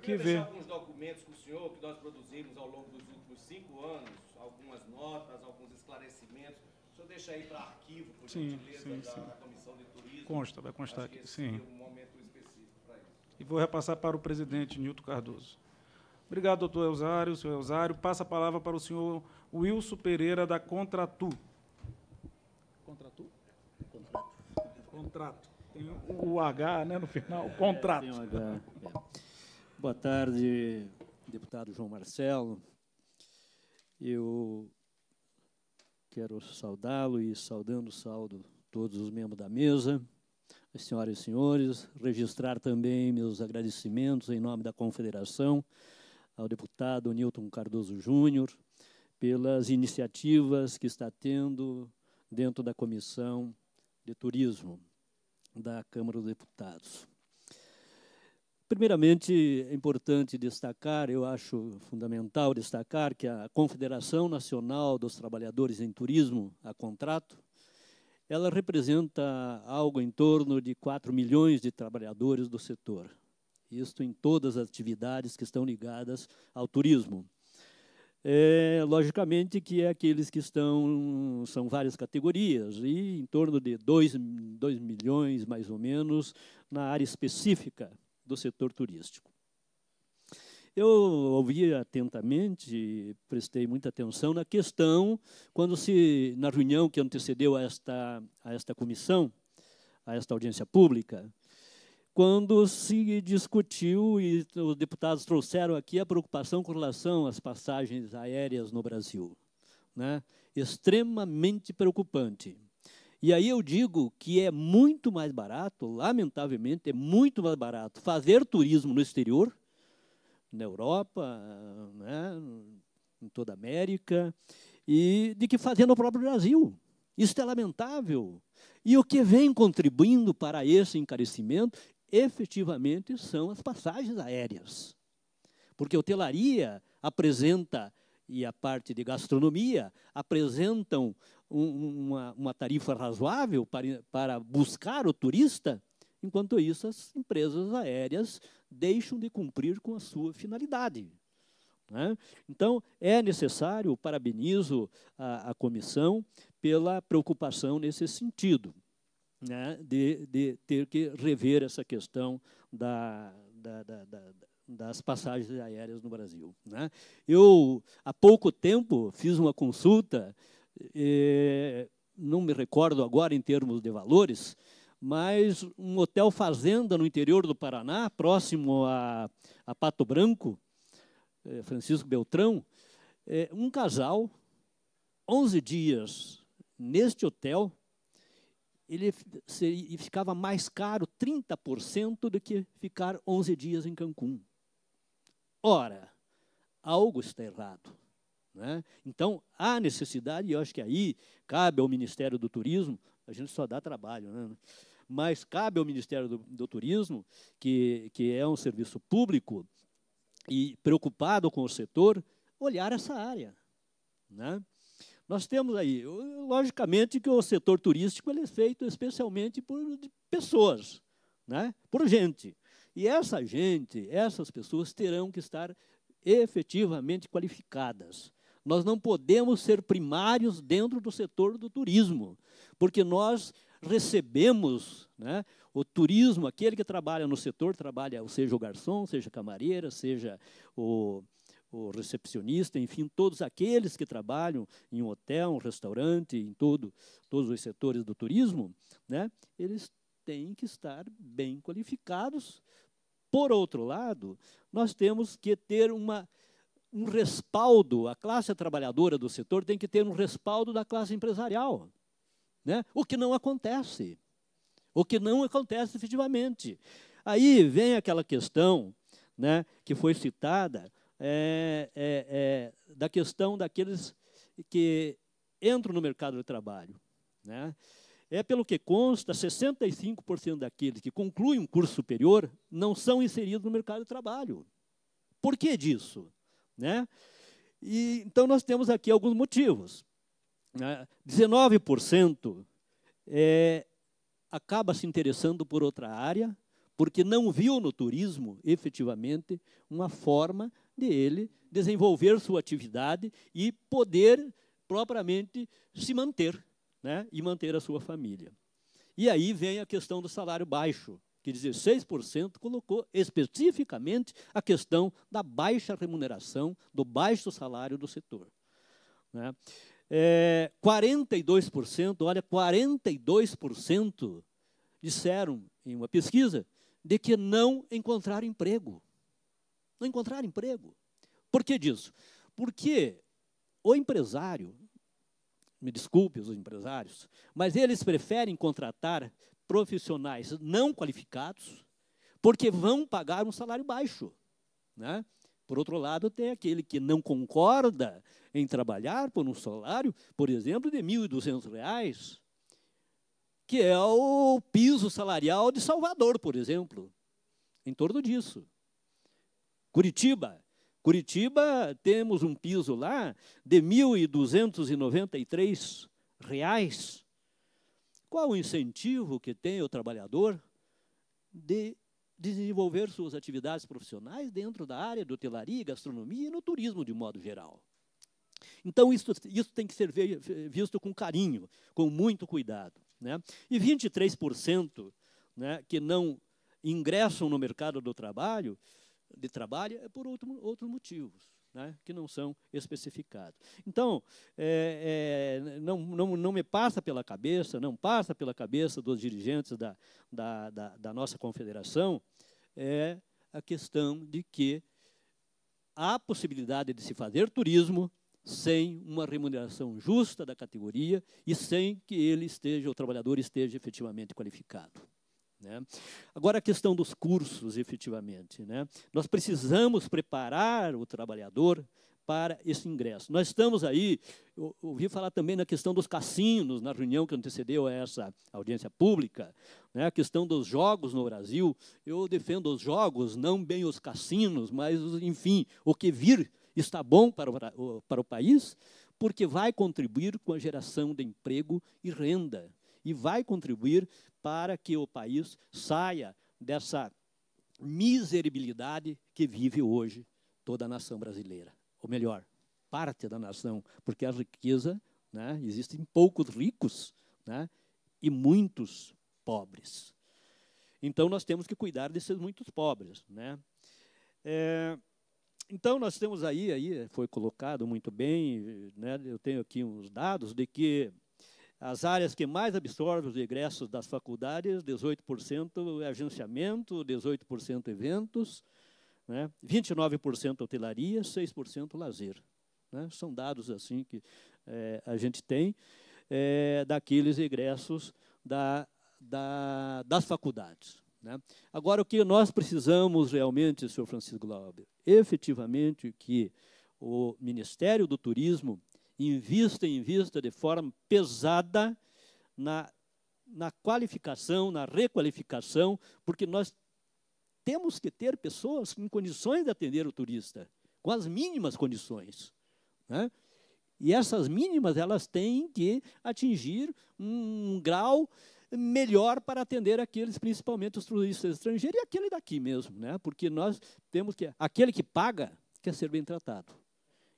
que ver. alguns documentos com o senhor que nós produzimos ao longo dos últimos cinco anos, algumas notas, alguns esclarecimentos. O senhor deixa aí para arquivo, por sim, gentileza, sim, da, sim. da Comissão de Turismo. Consta, vai constar aqui. Sim. Um momento específico para isso. E vou repassar para o presidente Nilton Cardoso. Obrigado, doutor Elzário. Senhor Elzário, passa a palavra para o senhor Wilson Pereira, da Contratu. Contratu? Contrato. Contrato. Tem o H né, no final, é, contrato. tem o H. É. Boa tarde, deputado João Marcelo. Eu quero saudá-lo e saudando saldo todos os membros da mesa, as senhoras e senhores, registrar também meus agradecimentos em nome da Confederação ao deputado Newton Cardoso Júnior pelas iniciativas que está tendo dentro da Comissão de Turismo da Câmara dos Deputados. Primeiramente, é importante destacar, eu acho fundamental destacar, que a Confederação Nacional dos Trabalhadores em Turismo, a contrato, ela representa algo em torno de 4 milhões de trabalhadores do setor. Isto em todas as atividades que estão ligadas ao turismo. É, logicamente que é aqueles que estão, são várias categorias, e em torno de 2, 2 milhões, mais ou menos, na área específica do setor turístico. Eu ouvi atentamente, prestei muita atenção na questão, quando se, na reunião que antecedeu a esta, a esta comissão, a esta audiência pública, quando se discutiu e os deputados trouxeram aqui a preocupação com relação às passagens aéreas no Brasil. Né? Extremamente preocupante. E aí eu digo que é muito mais barato, lamentavelmente, é muito mais barato fazer turismo no exterior, na Europa, né, em toda a América, e de que fazer no próprio Brasil. Isso é lamentável. E o que vem contribuindo para esse encarecimento, efetivamente, são as passagens aéreas. Porque a hotelaria apresenta e a parte de gastronomia apresentam uma, uma, tarifa razoável para, para buscar o turista, enquanto isso as empresas aéreas deixam de cumprir com a sua finalidade. Né? Então, é necessário, parabenizo a, a comissão pela preocupação nesse sentido. Né, de, de, ter que rever essa questão da, da, da, das passagens aéreas no Brasil. Né? Eu, há pouco tempo, fiz uma consulta, eh, não me recordo agora em termos de valores, mas um hotel fazenda no interior do Paraná, próximo a, a Pato Branco, eh, Francisco Beltrão, eh, um casal, 11 dias neste hotel, ele seria, ficava mais caro 30% do que ficar 11 dias em Cancún. Ora, algo está errado. Né? Então, há necessidade, e eu acho que aí cabe ao Ministério do Turismo, a gente só dá trabalho, né? mas cabe ao Ministério do, do Turismo, que, que é um serviço público e preocupado com o setor, olhar essa área. Né? Nós temos aí, logicamente, que o setor turístico é feito especialmente por pessoas, né? por gente. E essa gente, essas pessoas terão que estar efetivamente qualificadas. Nós não podemos ser primários dentro do setor do turismo, porque nós recebemos né, o turismo, aquele que trabalha no setor, trabalha, ou seja o garçom, seja a camareira, seja o, o recepcionista, enfim, todos aqueles que trabalham em um hotel, um restaurante, em todo, todos os setores do turismo, né, eles têm que estar bem qualificados por outro lado, nós temos que ter uma, um respaldo, a classe trabalhadora do setor tem que ter um respaldo da classe empresarial, né? o que não acontece, o que não acontece efetivamente. Aí vem aquela questão né, que foi citada, é, é, é, da questão daqueles que entram no mercado de trabalho. Né? É pelo que consta, 65% daqueles que concluem um curso superior não são inseridos no mercado de trabalho. Por que disso? Né? E, então, nós temos aqui alguns motivos. Né? 19% é, acaba se interessando por outra área, porque não viu no turismo, efetivamente, uma forma de ele desenvolver sua atividade e poder propriamente se manter né, e manter a sua família. E aí vem a questão do salário baixo, que 16% colocou especificamente a questão da baixa remuneração, do baixo salário do setor. Né? É, 42%, olha, 42% disseram em uma pesquisa de que não encontraram emprego. Não encontraram emprego. Por que disso? Porque o empresário me desculpe os empresários, mas eles preferem contratar profissionais não qualificados, porque vão pagar um salário baixo. Né? Por outro lado, tem aquele que não concorda em trabalhar por um salário, por exemplo, de R$ 1.200, que é o piso salarial de Salvador, por exemplo, em torno disso. Curitiba, Curitiba, temos um piso lá de R$ 1.293. Reais. Qual o incentivo que tem o trabalhador de desenvolver suas atividades profissionais dentro da área de hotelaria, gastronomia e no turismo de modo geral? Então, isso, isso tem que ser visto com carinho, com muito cuidado. Né? E 23% né, que não ingressam no mercado do trabalho de trabalho é por outro, outros motivos, né, que não são especificados. Então, é, é, não, não, não me passa pela cabeça, não passa pela cabeça dos dirigentes da, da, da, da nossa confederação é a questão de que há possibilidade de se fazer turismo sem uma remuneração justa da categoria e sem que ele esteja, o trabalhador esteja efetivamente qualificado. Né? Agora, a questão dos cursos, efetivamente. Né? Nós precisamos preparar o trabalhador para esse ingresso. Nós estamos aí, eu ouvi falar também na questão dos cassinos, na reunião que antecedeu a essa audiência pública, né? a questão dos jogos no Brasil. Eu defendo os jogos, não bem os cassinos, mas, enfim, o que vir está bom para o, para o país, porque vai contribuir com a geração de emprego e renda e vai contribuir para que o país saia dessa miserabilidade que vive hoje toda a nação brasileira. Ou melhor, parte da nação, porque a riqueza, né, existem poucos ricos né, e muitos pobres. Então, nós temos que cuidar desses muitos pobres. Né? É, então, nós temos aí, aí foi colocado muito bem, né, eu tenho aqui uns dados de que as áreas que mais absorvem os egressos das faculdades, 18% é agenciamento, 18% eventos, né? 29% hotelaria, 6% lazer. Né? São dados assim que é, a gente tem é, daqueles egressos da, da, das faculdades. Né? Agora, o que nós precisamos realmente, senhor Francisco Lauber, efetivamente que o Ministério do Turismo invista, invista de forma pesada na, na qualificação, na requalificação, porque nós temos que ter pessoas em condições de atender o turista, com as mínimas condições. Né? E essas mínimas elas têm que atingir um grau melhor para atender aqueles, principalmente os turistas estrangeiros e aquele daqui mesmo, né? Porque nós temos que aquele que paga quer ser bem tratado.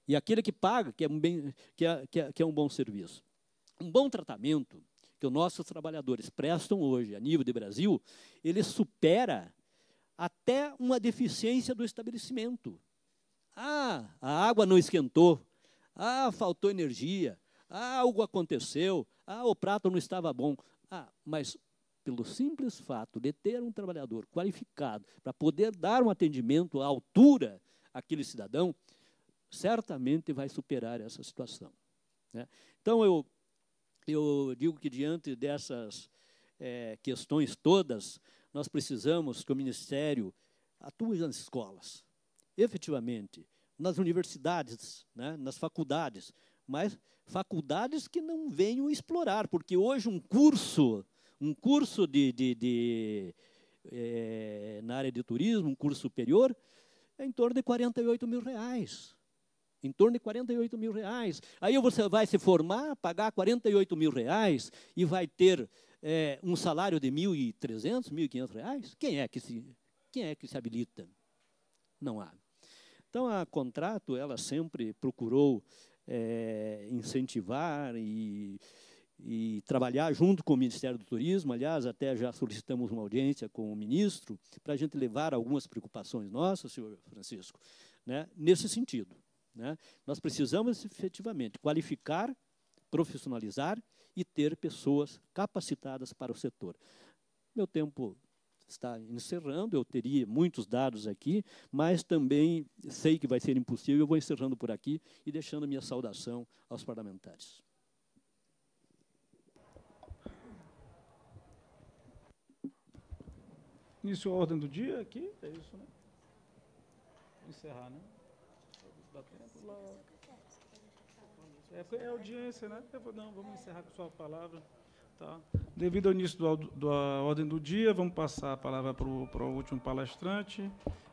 E aquele que paga, que é um, bem, que é, que é, que é um bom serviço. Um bom tratamento que os nossos trabalhadores prestam hoje, a nível de Brasil, ele supera até uma deficiência do estabelecimento. Ah, a água não esquentou. Ah, faltou energia. Ah, algo aconteceu. Ah, o prato não estava bom. Ah, mas pelo simples fato de ter um trabalhador qualificado para poder dar um atendimento à altura àquele cidadão, certamente vai superar essa situação. Né? Então, eu, eu digo que diante dessas é, questões todas, nós precisamos que o Ministério atue nas escolas, efetivamente, nas universidades, né, nas faculdades, mas faculdades que não venham explorar, porque hoje um curso, um curso de, de, de é, na área de turismo, um curso superior, é em torno de 48 mil reais em torno de 48 mil reais. Aí você vai se formar, pagar 48 mil reais e vai ter é, um salário de 1.300, 1.500 reais? Quem é, que se, quem é que se habilita? Não há. Então, a Contrato, ela sempre procurou é, incentivar e, e trabalhar junto com o Ministério do Turismo. Aliás, até já solicitamos uma audiência com o ministro para a gente levar algumas preocupações nossas, senhor Francisco, né, nesse sentido. Né? Nós precisamos efetivamente qualificar, profissionalizar e ter pessoas capacitadas para o setor. Meu tempo está encerrando, eu teria muitos dados aqui, mas também sei que vai ser impossível, eu vou encerrando por aqui e deixando minha saudação aos parlamentares. Início a ordem do dia aqui, é isso, né? Encerrar, né? É, é audiência, né? Eu vou, não, vamos encerrar com sua palavra. Tá. Devido ao início da ordem do dia, vamos passar a palavra para o, último palestrante,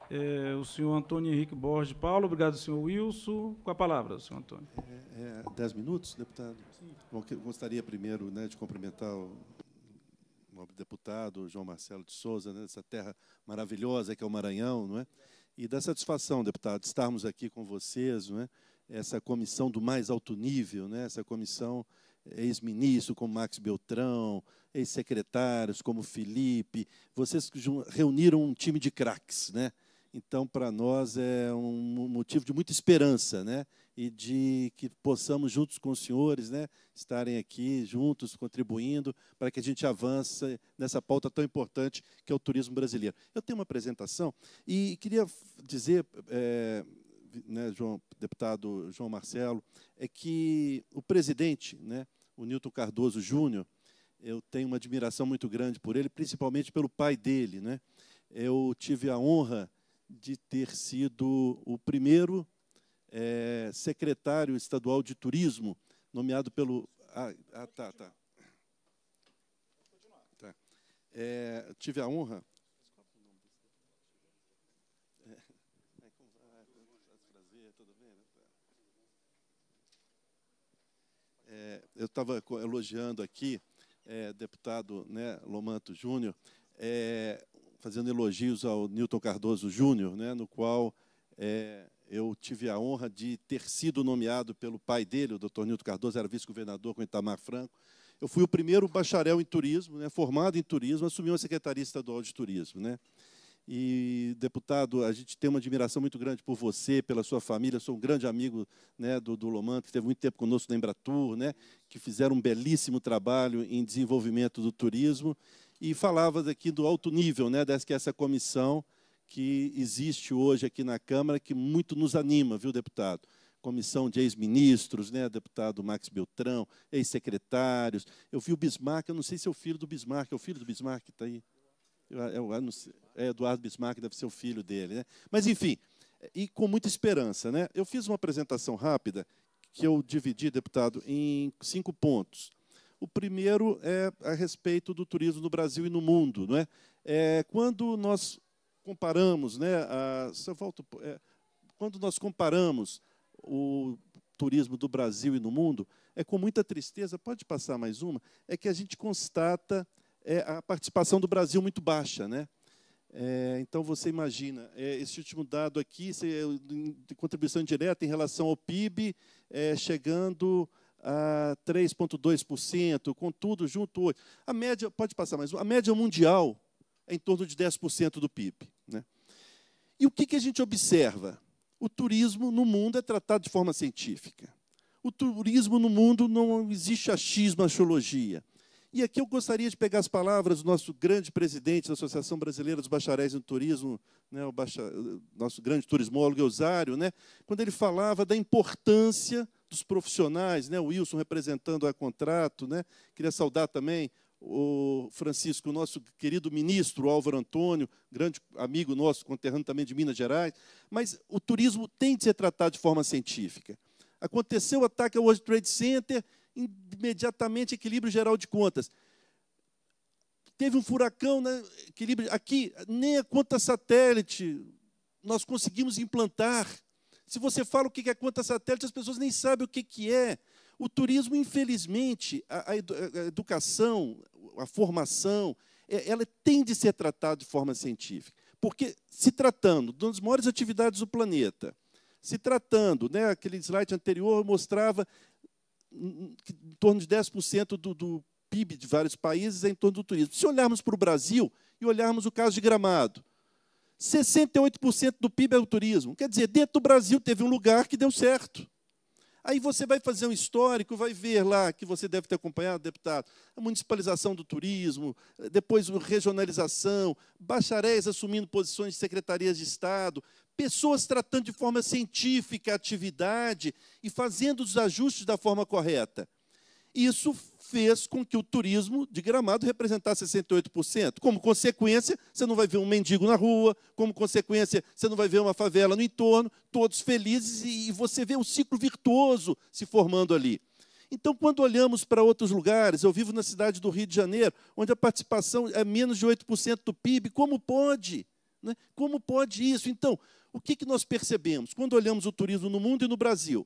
é, o senhor Antônio Henrique Borges Paulo. Obrigado, senhor Wilson. Com a palavra, senhor Antônio. É, é, dez minutos, deputado? Sim. gostaria primeiro né, de cumprimentar o nobre deputado João Marcelo de Souza, né, dessa terra maravilhosa que é o Maranhão, não é? e da satisfação, deputado, de estarmos aqui com vocês, né? essa comissão do mais alto nível, né? essa comissão é, ex-ministro como Max Beltrão, ex-secretários como Felipe, vocês reuniram um time de craques, né? Então, para nós é um motivo de muita esperança, né? E de que possamos, juntos com os senhores, né, estarem aqui juntos, contribuindo, para que a gente avance nessa pauta tão importante que é o turismo brasileiro. Eu tenho uma apresentação e queria dizer, é, né, João, deputado João Marcelo, é que o presidente, né, o Nilton Cardoso Júnior, eu tenho uma admiração muito grande por ele, principalmente pelo pai dele. Né? Eu tive a honra de ter sido o primeiro é, secretário estadual de turismo, nomeado pelo. Ah, ah tá, tá. tá. É, tive a honra. É, eu estava elogiando aqui, é, deputado né, Lomanto Júnior, é, fazendo elogios ao Newton Cardoso Júnior, né, no qual é, eu tive a honra de ter sido nomeado pelo pai dele, o Dr. Nilton Cardoso, era vice-governador com Itamar Franco. Eu fui o primeiro bacharel em turismo, né, formado em turismo, assumi uma Secretaria Estadual de Turismo. Né? E, deputado, a gente tem uma admiração muito grande por você, pela sua família. Eu sou um grande amigo né, do, do Lomanto, que esteve muito tempo conosco na Embratur, né, que fizeram um belíssimo trabalho em desenvolvimento do turismo e falava aqui do alto nível, né, dessa que é essa comissão que existe hoje aqui na Câmara, que muito nos anima, viu, deputado? Comissão de ex-ministros, né, deputado Max Beltrão, ex-secretários. Eu vi o Bismarck, eu não sei se é o filho do Bismarck, é o filho do Bismarck que está aí? Eu, é, eu, eu não sei, é Eduardo Bismarck, deve ser o filho dele. Né? Mas, enfim, e com muita esperança. Né? Eu fiz uma apresentação rápida que eu dividi, deputado, em cinco pontos. O primeiro é a respeito do turismo no Brasil e no mundo. Não é? é quando nós comparamos, né, a, se eu volto, é, quando nós comparamos o turismo do Brasil e no mundo, é com muita tristeza, pode passar mais uma, é que a gente constata é, a participação do Brasil muito baixa. Né? É, então, você imagina, é, esse último dado aqui, se, de contribuição direta em relação ao PIB, é, chegando a 3,2%, tudo junto A média, pode passar mais a média mundial é em torno de 10% do PIB. Né? E o que, que a gente observa? O turismo no mundo é tratado de forma científica. O turismo no mundo não existe achismo, achologia E aqui eu gostaria de pegar as palavras do nosso grande presidente da Associação Brasileira dos Bacharéis em Turismo, né, o bacha... nosso grande turismólogo Eusário, né, quando ele falava da importância dos profissionais, né? o Wilson representando a contrato. Né? Queria saudar também o Francisco, nosso querido ministro Álvaro Antônio, grande amigo nosso, conterrâneo também de Minas Gerais. Mas o turismo tem de ser tratado de forma científica. Aconteceu o ataque ao World Trade Center, imediatamente equilíbrio geral de contas. Teve um furacão, né? equilíbrio. Aqui, nem a conta satélite nós conseguimos implantar. Se você fala o que é quanta satélite, as pessoas nem sabem o que é. O turismo, infelizmente, a, educação, a formação, é, ela tem de ser tratada de forma científica. Porque, se tratando de uma das maiores atividades do planeta, se tratando, né, aquele slide anterior mostrava que em torno de 10% do, do PIB de vários países é em torno do turismo. Se olharmos para o Brasil e olharmos o caso de Gramado, 68% do PIB é o turismo. Quer dizer, dentro do Brasil teve um lugar que deu certo. Aí você vai fazer um histórico, vai ver lá, que você deve ter acompanhado, deputado, a municipalização do turismo, depois regionalização, bacharéis assumindo posições de secretarias de Estado, pessoas tratando de forma científica a atividade e fazendo os ajustes da forma correta. Isso fez com que o turismo de Gramado representasse 68%. Como consequência, você não vai ver um mendigo na rua, como consequência, você não vai ver uma favela no entorno, todos felizes e você vê um ciclo virtuoso se formando ali. Então, quando olhamos para outros lugares, eu vivo na cidade do Rio de Janeiro, onde a participação é menos de 8% do PIB, como pode? Né? Como pode isso? Então, o que nós percebemos quando olhamos o turismo no mundo e no Brasil?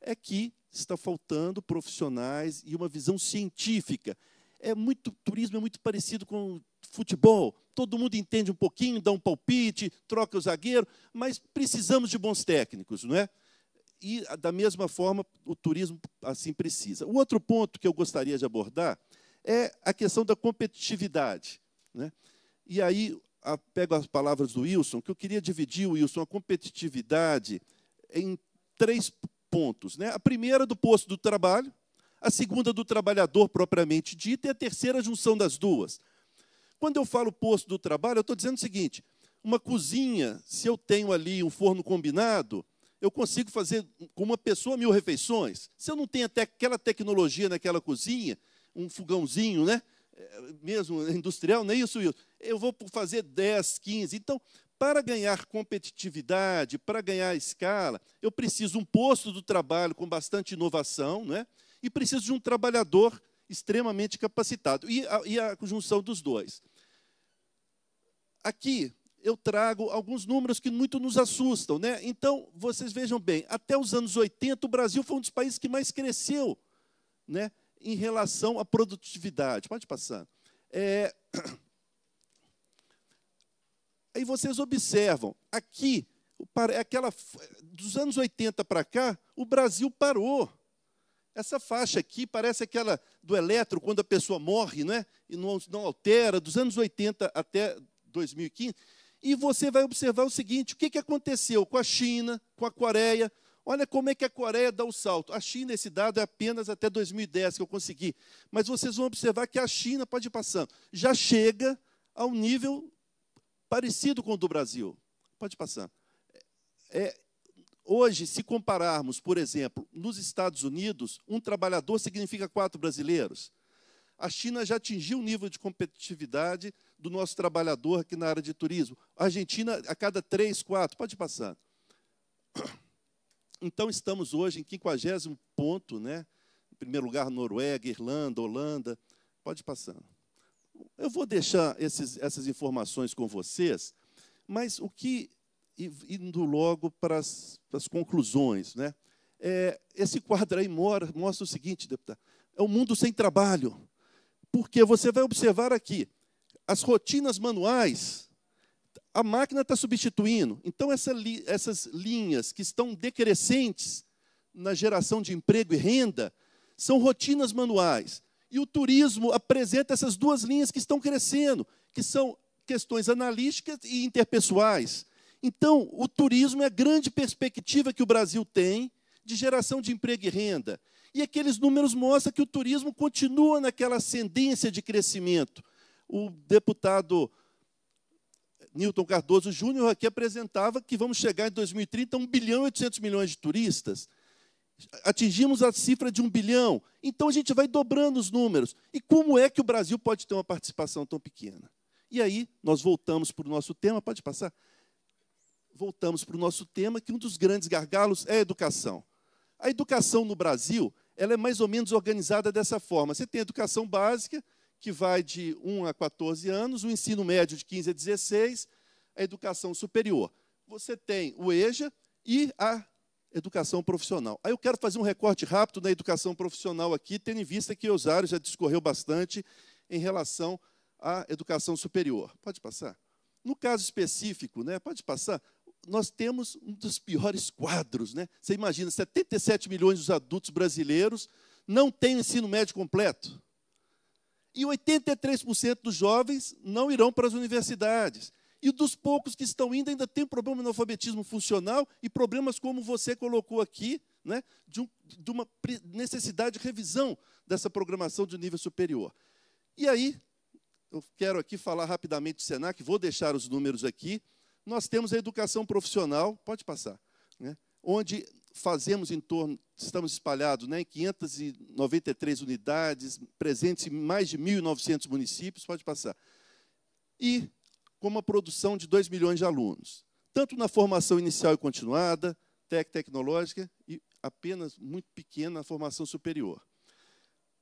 é que está faltando profissionais e uma visão científica. É muito turismo é muito parecido com futebol. Todo mundo entende um pouquinho, dá um palpite, troca o zagueiro, mas precisamos de bons técnicos, não é? E da mesma forma o turismo assim precisa. O outro ponto que eu gostaria de abordar é a questão da competitividade, né? E aí a, pego as palavras do Wilson, que eu queria dividir, Wilson, a competitividade em três pontos. Né? A primeira do posto do trabalho, a segunda do trabalhador propriamente dita e a terceira a junção das duas. Quando eu falo posto do trabalho, eu estou dizendo o seguinte: uma cozinha, se eu tenho ali um forno combinado, eu consigo fazer com uma pessoa mil refeições. Se eu não tenho até aquela tecnologia naquela cozinha, um fogãozinho, né? É, mesmo industrial, não é isso, Wilson? Eu vou fazer 10, 15. Então, para ganhar competitividade, para ganhar escala, eu preciso um posto do trabalho com bastante inovação, né? e preciso de um trabalhador extremamente capacitado. E a, e a dos dois. Aqui eu trago alguns números que muito nos assustam. Né? Então, vocês vejam bem, até os anos 80, o Brasil foi um dos países que mais cresceu né? em relação à produtividade. Pode passar. É... Aí vocês observam, aqui, aquela, dos anos 80 para cá, o Brasil parou. Essa faixa aqui parece aquela do eletro, quando a pessoa morre, não é? E não, não altera, dos anos 80 até 2015. E você vai observar o seguinte: o que, que aconteceu com a China, com a Coreia? Olha como é que a Coreia dá o salto. A China, esse dado é apenas até 2010 que eu consegui. Mas vocês vão observar que a China, pode ir passando, já chega ao nível parecido com o do Brasil. Pode passar. É, hoje, se compararmos, por exemplo, nos Estados Unidos, um trabalhador significa quatro brasileiros. A China já atingiu o nível de competitividade do nosso trabalhador aqui na área de turismo. A Argentina, a cada três, quatro. Pode passar. Então, estamos hoje em 50 ponto, né? em primeiro lugar, Noruega, Irlanda, Holanda. Pode passar. Eu vou deixar esses, essas informações com vocês, mas o que, indo logo para as, para as conclusões, né? É, esse quadro aí mora, mostra o seguinte, deputado: é o um mundo sem trabalho. Porque você vai observar aqui, as rotinas manuais, a máquina está substituindo. Então, essa li, essas linhas que estão decrescentes na geração de emprego e renda são rotinas manuais e o turismo apresenta essas duas linhas que estão crescendo, que são questões analíticas e interpessoais. Então, o turismo é a grande perspectiva que o Brasil tem de geração de emprego e renda. E aqueles números mostram que o turismo continua naquela ascendência de crescimento. O deputado Newton Cardoso Júnior aqui apresentava que vamos chegar em 2030 a 1 bilhão e 800 milhões de turistas atingimos a cifra de um bilhão. Então a gente vai dobrando os números. E como é que o Brasil pode ter uma participação tão pequena? E aí nós voltamos para o nosso tema, pode passar? Voltamos para o nosso tema, que um dos grandes gargalos é a educação. A educação no Brasil ela é mais ou menos organizada dessa forma. Você tem a educação básica, que vai de 1 a 14 anos, o ensino médio de 15 a 16, a educação superior. Você tem o EJA e a educação profissional. Aí eu quero fazer um recorte rápido na educação profissional aqui, tendo em vista que o Osário já discorreu bastante em relação à educação superior. Pode passar? No caso específico, né, pode passar, nós temos um dos piores quadros. Né? Você imagina, 77 milhões dos adultos brasileiros não têm o ensino médio completo. E 83% dos jovens não irão para as universidades. E dos poucos que estão indo, ainda tem problema de analfabetismo funcional e problemas como você colocou aqui, né, de, um, de uma necessidade de revisão dessa programação de nível superior. E aí, eu quero aqui falar rapidamente do SENAC, vou deixar os números aqui. Nós temos a educação profissional, pode passar, né, onde fazemos em torno, estamos espalhados né, em 593 unidades, presentes em mais de 1.900 municípios, pode passar. E como a produção de 2 milhões de alunos, tanto na formação inicial e continuada, tec tecnológica e apenas muito pequena na formação superior.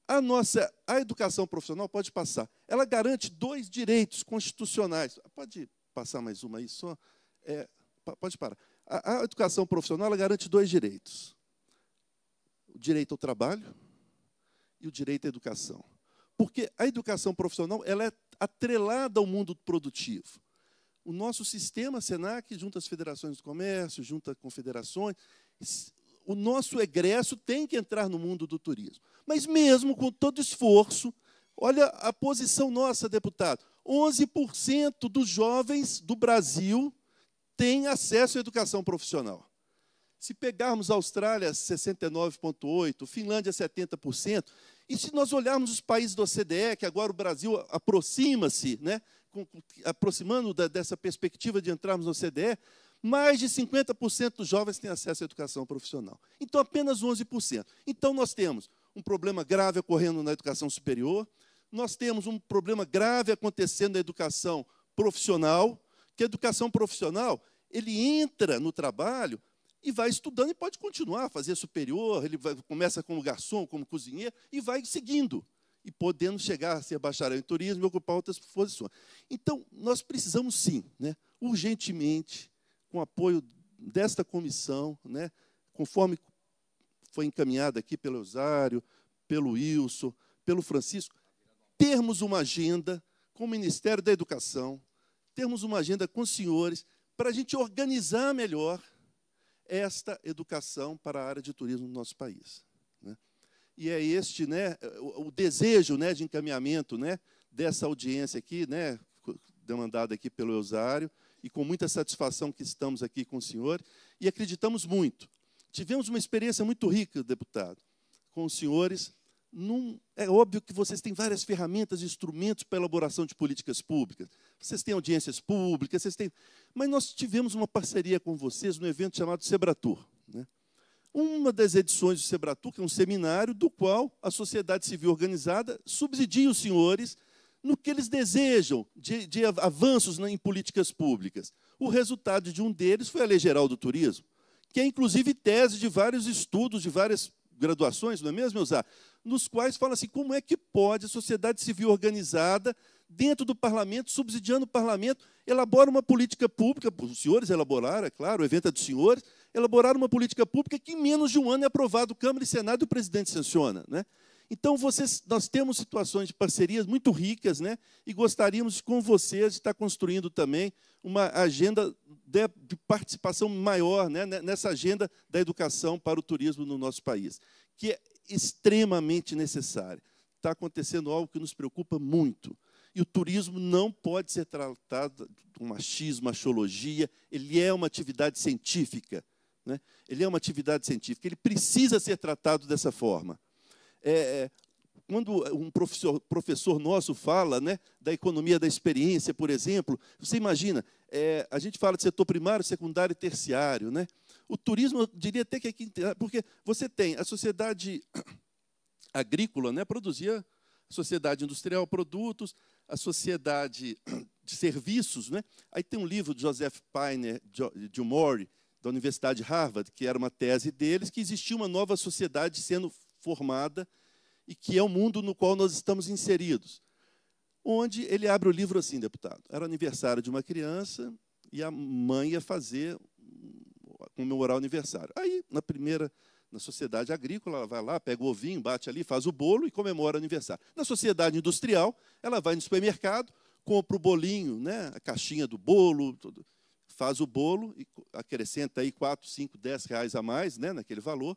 A nossa a educação profissional pode passar. Ela garante dois direitos constitucionais. Pode passar mais uma aí só? É, pode parar. A, a educação profissional garante dois direitos: o direito ao trabalho e o direito à educação. Porque a educação profissional ela é atrelada ao mundo produtivo. O nosso sistema SENAC, junto às federações de comércio, junto às confederações, o nosso egresso tem que entrar no mundo do turismo. Mas mesmo com todo esforço, olha a posição nossa, deputado. 11% dos jovens do Brasil têm acesso à educação profissional. Se pegarmos a Austrália, 69,8%, Finlândia, 70%, e se nós olharmos os países do OCDE, que agora o Brasil aproxima-se, né, aproximando da, dessa perspectiva de entrarmos no OCDE, mais de 50% dos jovens têm acesso à educação profissional. Então, apenas 11%. Então, nós temos um problema grave ocorrendo na educação superior, nós temos um problema grave acontecendo na educação profissional, que a educação profissional ele entra no trabalho e vai estudando e pode continuar a fazer superior, ele vai, começa como garçom, como cozinheiro e vai seguindo. E podendo chegar a ser bacharel em turismo e ocupar outras posições. Então, nós precisamos sim, né, urgentemente, com apoio desta comissão, né, conforme foi encaminhada aqui pelo Eusário, pelo Wilson, pelo Francisco, termos uma agenda com o Ministério da Educação, termos uma agenda com os senhores, para a gente organizar melhor esta educação para a área de turismo no nosso país. Né? E é este né, o, desejo né, de encaminhamento né, dessa audiência aqui, né, demandada aqui pelo Eusário, e com muita satisfação que estamos aqui com o senhor, e acreditamos muito. Tivemos uma experiência muito rica, deputado, com os senhores. Num, é óbvio que vocês têm várias ferramentas, instrumentos para elaboração de políticas públicas. Vocês têm audiências públicas, vocês têm. Mas nós tivemos uma parceria com vocês no evento chamado Sebratur. Né? Uma das edições do Sebratur, que é um seminário do qual a sociedade civil organizada subsidia os senhores no que eles desejam de, de avanços né, em políticas públicas. O resultado de um deles foi a Lei Geral do Turismo, que é inclusive tese de vários estudos, de várias graduações, não é mesmo, usar? Nos quais fala assim: como é que pode a sociedade civil organizada dentro do parlamento, subsidiando o parlamento, elabora uma política pública, os senhores elaboraram, é claro, o evento é dos senhores, elaboraram uma política pública que em menos de um ano é aprovado Câmara e Senado e o presidente sanciona. Né? Então, vocês, nós temos situações de parcerias muito ricas né? e gostaríamos, com vocês, de estar construindo também uma agenda de, de participação maior né? nessa agenda da educação para o turismo no nosso país, que é extremamente necessária. Está acontecendo algo que nos preocupa muito. E o turismo não pode ser tratado com machismo, machologia. Ele é uma atividade científica. Né? Ele é uma atividade científica. Ele precisa ser tratado dessa forma. É, é, quando um professor, professor, nosso fala né, da economia da experiência, por exemplo, você imagina, é, a gente fala de setor primário, secundário e terciário. Né? O turismo, eu diria até que é porque você tem a sociedade agrícola, né, produzia, a sociedade industrial, produtos, a sociedade de serviços. Né? Aí tem um livro de Joseph Piner Gilmore, da Universidade de Harvard, que era uma tese deles, que existia uma nova sociedade sendo formada e que é o mundo no qual nós estamos inseridos. Onde ele abre o livro assim, deputado. Era aniversário de uma criança e a mãe ia fazer comemorar o aniversário. Aí, na primeira na sociedade agrícola, ela vai lá, pega o ovinho, bate ali, faz o bolo e comemora o aniversário. Na sociedade industrial, ela vai no supermercado, compra o bolinho, né, a caixinha do bolo, tudo, faz o bolo e acrescenta aí 4, 5, 10 reais a mais né, naquele valor.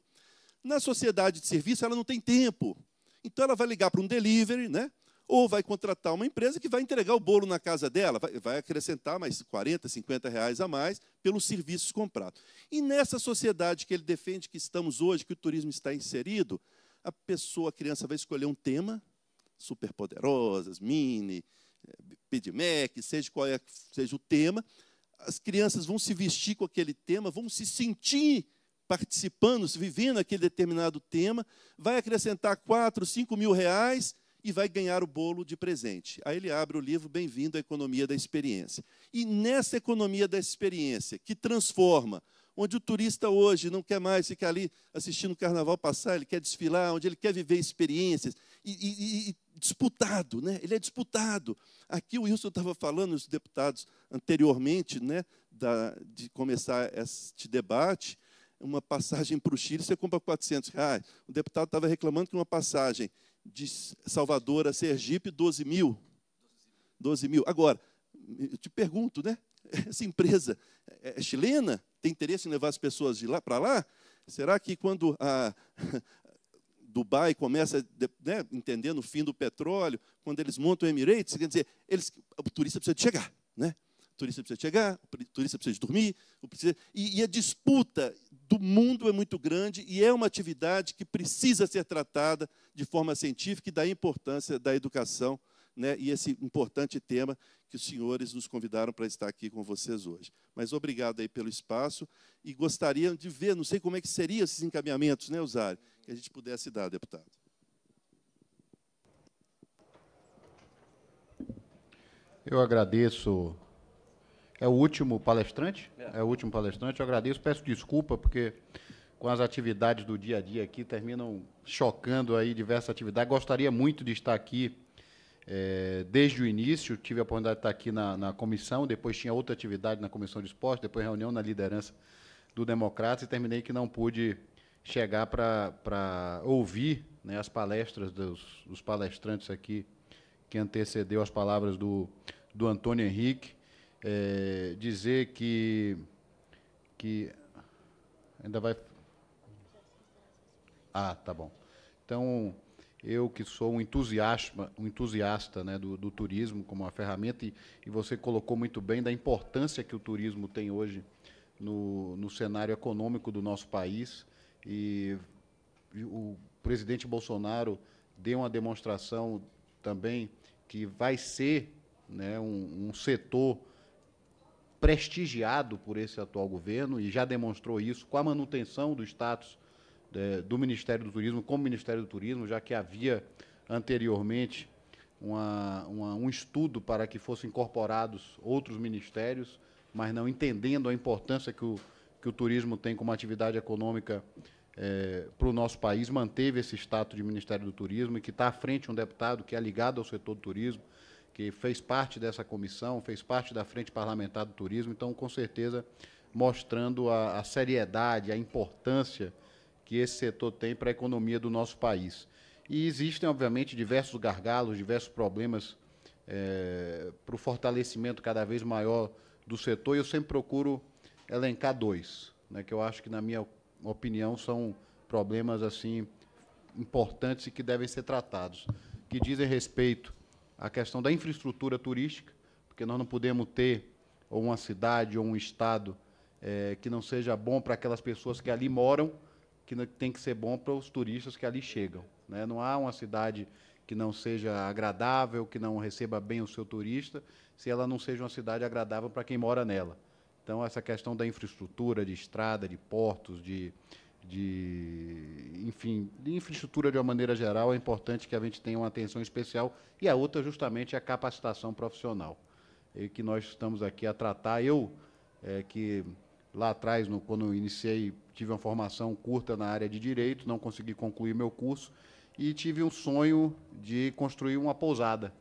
Na sociedade de serviço, ela não tem tempo. Então, ela vai ligar para um delivery, né, ou vai contratar uma empresa que vai entregar o bolo na casa dela, vai, acrescentar mais 40, 50 reais a mais pelos serviços comprados. E nessa sociedade que ele defende que estamos hoje, que o turismo está inserido, a pessoa, a criança vai escolher um tema, superpoderosas, mini, eh, Big Mac, seja qual é, seja o tema, as crianças vão se vestir com aquele tema, vão se sentir participando, vivendo aquele determinado tema, vai acrescentar 4, 5 mil reais, e vai ganhar o bolo de presente. Aí ele abre o livro Bem-vindo à Economia da Experiência. E nessa economia da experiência, que transforma, onde o turista hoje não quer mais ficar ali assistindo o carnaval passar, ele quer desfilar, onde ele quer viver experiências, e, e, e disputado, né? ele é disputado. Aqui o Wilson estava falando, os deputados anteriormente, né, da, de começar este debate, uma passagem para o Chile, você compra 400 reais. O deputado estava reclamando que uma passagem de Salvador a Sergipe, 12 mil. 12 mil. Agora, eu te pergunto, né? Essa empresa é, é chilena? Tem interesse em levar as pessoas de lá para lá? Será que quando a Dubai começa né, entendendo o fim do petróleo, quando eles montam o Emirates, quer dizer, eles, o turista precisa de chegar, né? O turista precisa de chegar, o turista precisa de dormir, precisa, e, e a disputa do mundo é muito grande e é uma atividade que precisa ser tratada de forma científica e da importância da educação né, e esse importante tema que os senhores nos convidaram para estar aqui com vocês hoje. Mas obrigado aí pelo espaço e gostaria de ver, não sei como é que seriam esses encaminhamentos, né, Osário, que a gente pudesse dar, deputado. Eu agradeço. É o último palestrante? é, é o último palestrante. Eu agradeço, peço desculpa porque com as atividades do dia a dia aqui, terminam chocando aí diversas atividades. Gostaria muito de estar aqui é, desde o início, tive a oportunidade de estar aqui na, na, comissão, depois tinha outra atividade na comissão de esporte, depois reunião na liderança do democrata e terminei que não pude chegar para ouvir né, as palestras dos, dos palestrantes aqui, que antecedeu as palavras do, do Antônio Henrique, é, dizer que, que ainda vai ah, tá bom. Então, eu que sou um entusiasta, um entusiasta né, do, do turismo como uma ferramenta, e, e, você colocou muito bem da importância que o turismo tem hoje no, no cenário econômico do nosso país. E, e o presidente Bolsonaro deu uma demonstração também que vai ser né, um, um setor prestigiado por esse atual governo e já demonstrou isso com a manutenção do status é, do Ministério do Turismo como Ministério do Turismo, já que havia anteriormente uma, uma, um estudo para que fossem incorporados outros ministérios, mas não entendendo a importância que o, que o turismo tem como atividade econômica é, para o nosso país, manteve esse status de Ministério do Turismo e que está à frente um deputado que é ligado ao setor do turismo, que fez parte dessa comissão, fez parte da Frente Parlamentar do Turismo, então, com certeza, mostrando a, a seriedade, a importância que esse setor tem para a economia do nosso país. E existem, obviamente, diversos gargalos, diversos problemas é, para o fortalecimento cada vez maior do setor, e eu sempre procuro elencar dois, né, que eu acho que, na minha opinião, são problemas assim importantes e que devem ser tratados, que dizem respeito à questão da infraestrutura turística, porque nós não podemos ter ou uma cidade ou um estado é, que não seja bom para aquelas pessoas que ali moram, que tem que ser bom para os turistas que ali chegam. Né? Não há uma cidade que não seja agradável, que não receba bem o seu turista, se ela não seja uma cidade agradável para quem mora nela. Então, essa questão da infraestrutura, de estrada, de portos, de, de enfim, de infraestrutura de uma maneira geral, é importante que a gente tenha uma atenção especial. E a outra, justamente, é a capacitação profissional. E que nós estamos aqui a tratar. Eu, é, que lá atrás, no, quando eu iniciei, tive uma formação curta na área de direito, não consegui concluir meu curso e tive um sonho de construir uma pousada.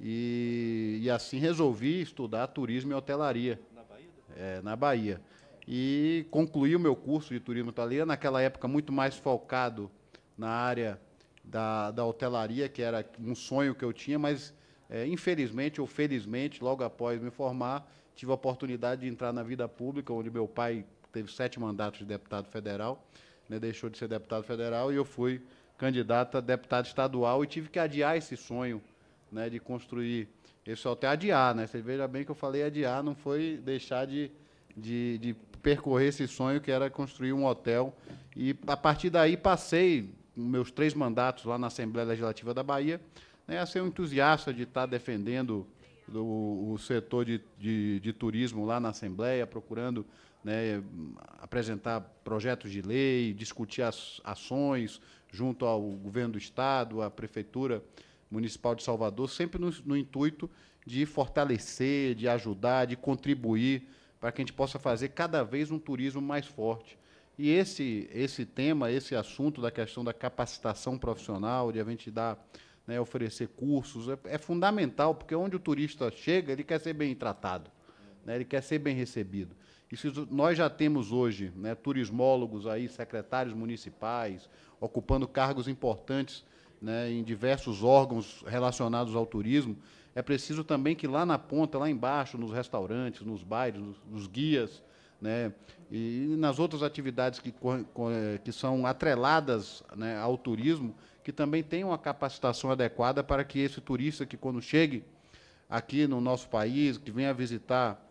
E, e assim resolvi estudar turismo e hotelaria. Na Bahia? É, na Bahia. E concluí o meu curso de turismo e hotelaria, naquela época muito mais focado na área da, da hotelaria, que era um sonho que eu tinha, mas é, infelizmente ou felizmente, logo após me formar, Tive a oportunidade de entrar na vida pública, onde meu pai teve sete mandatos de deputado federal, né, deixou de ser deputado federal, e eu fui candidata a deputado estadual e tive que adiar esse sonho né, de construir esse hotel. Adiar, né? Você veja bem que eu falei adiar, não foi deixar de, de, de percorrer esse sonho que era construir um hotel. E a partir daí passei meus três mandatos lá na Assembleia Legislativa da Bahia né, a ser um entusiasta de estar defendendo do, o setor de, de, de, turismo lá na Assembleia, procurando né, apresentar projetos de lei, discutir as ações junto ao governo do Estado, à Prefeitura Municipal de Salvador, sempre no, no intuito de fortalecer, de ajudar, de contribuir para que a gente possa fazer cada vez um turismo mais forte. E esse, esse tema, esse assunto da questão da capacitação profissional, de a gente dar né, oferecer cursos, é, é, fundamental, porque onde o turista chega, ele quer ser bem tratado, né, ele quer ser bem recebido. E se nós já temos hoje né, turismólogos aí, secretários municipais, ocupando cargos importantes né, em diversos órgãos relacionados ao turismo, é preciso também que lá na ponta, lá embaixo, nos restaurantes, nos bairros, nos, nos guias, né, e nas outras atividades que, é, que são atreladas né, ao turismo, que também tenha uma capacitação adequada para que esse turista que quando chegue aqui no nosso país, que venha visitar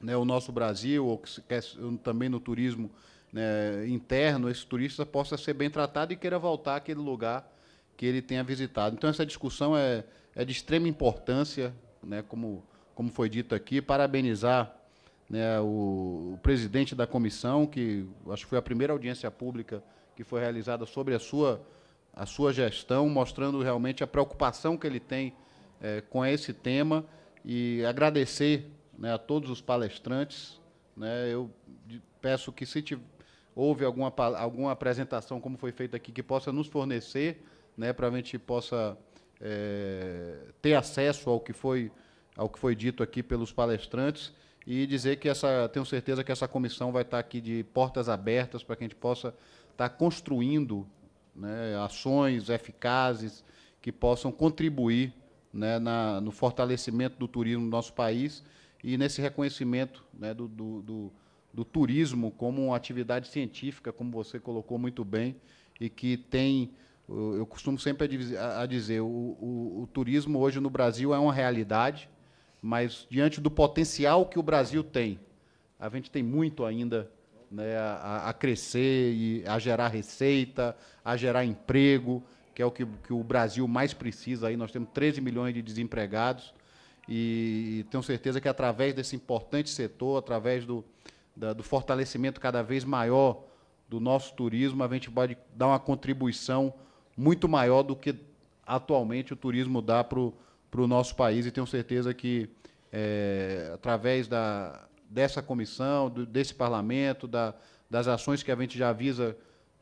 né, o nosso Brasil, ou que quer, também no turismo né, interno, esse turista possa ser bem tratado e queira voltar àquele lugar que ele tenha visitado. Então, essa discussão é, é de extrema importância, né, como, como foi dito aqui. Parabenizar né, o, o, presidente da comissão, que acho que foi a primeira audiência pública que foi realizada sobre a sua a sua gestão, mostrando realmente a preocupação que ele tem é, com esse tema e agradecer né, a todos os palestrantes. Né, eu peço que, se houve alguma, alguma apresentação, como foi feita aqui, que possa nos fornecer, né, para a gente possa é, ter acesso ao que, foi, ao que foi dito aqui pelos palestrantes e dizer que essa, tenho certeza que essa comissão vai estar aqui de portas abertas para que a gente possa estar tá construindo né, ações eficazes que possam contribuir né, na, no fortalecimento do turismo no nosso país e nesse reconhecimento né, do, do, do, do, turismo como uma atividade científica, como você colocou muito bem, e que tem. Eu costumo sempre a dizer, o, o, o turismo hoje no Brasil é uma realidade, mas diante do potencial que o Brasil tem, a gente tem muito ainda né, a, a, crescer, e a gerar receita, a gerar emprego, que é o que, que o Brasil mais precisa. Aí nós temos 13 milhões de desempregados e, tenho certeza que através desse importante setor, através do, da, do fortalecimento cada vez maior do nosso turismo, a gente pode dar uma contribuição muito maior do que atualmente o turismo dá para o nosso país e tenho certeza que é, através da, dessa comissão, do, desse parlamento, da, das ações que a gente já avisa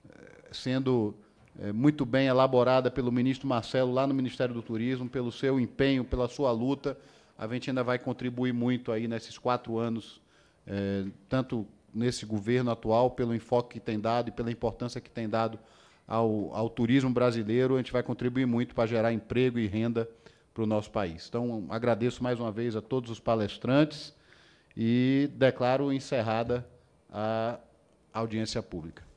eh, sendo é, muito bem elaborada pelo ministro Marcelo lá no Ministério do Turismo, pelo seu empenho, pela sua luta. A gente ainda vai contribuir muito aí nesses quatro anos, é, tanto nesse governo atual, pelo enfoque que tem dado e pela importância que tem dado ao, ao turismo brasileiro, a gente vai contribuir muito para gerar emprego e renda para o nosso país. Então, agradeço mais uma vez a todos os palestrantes e declaro encerrada a audiência pública.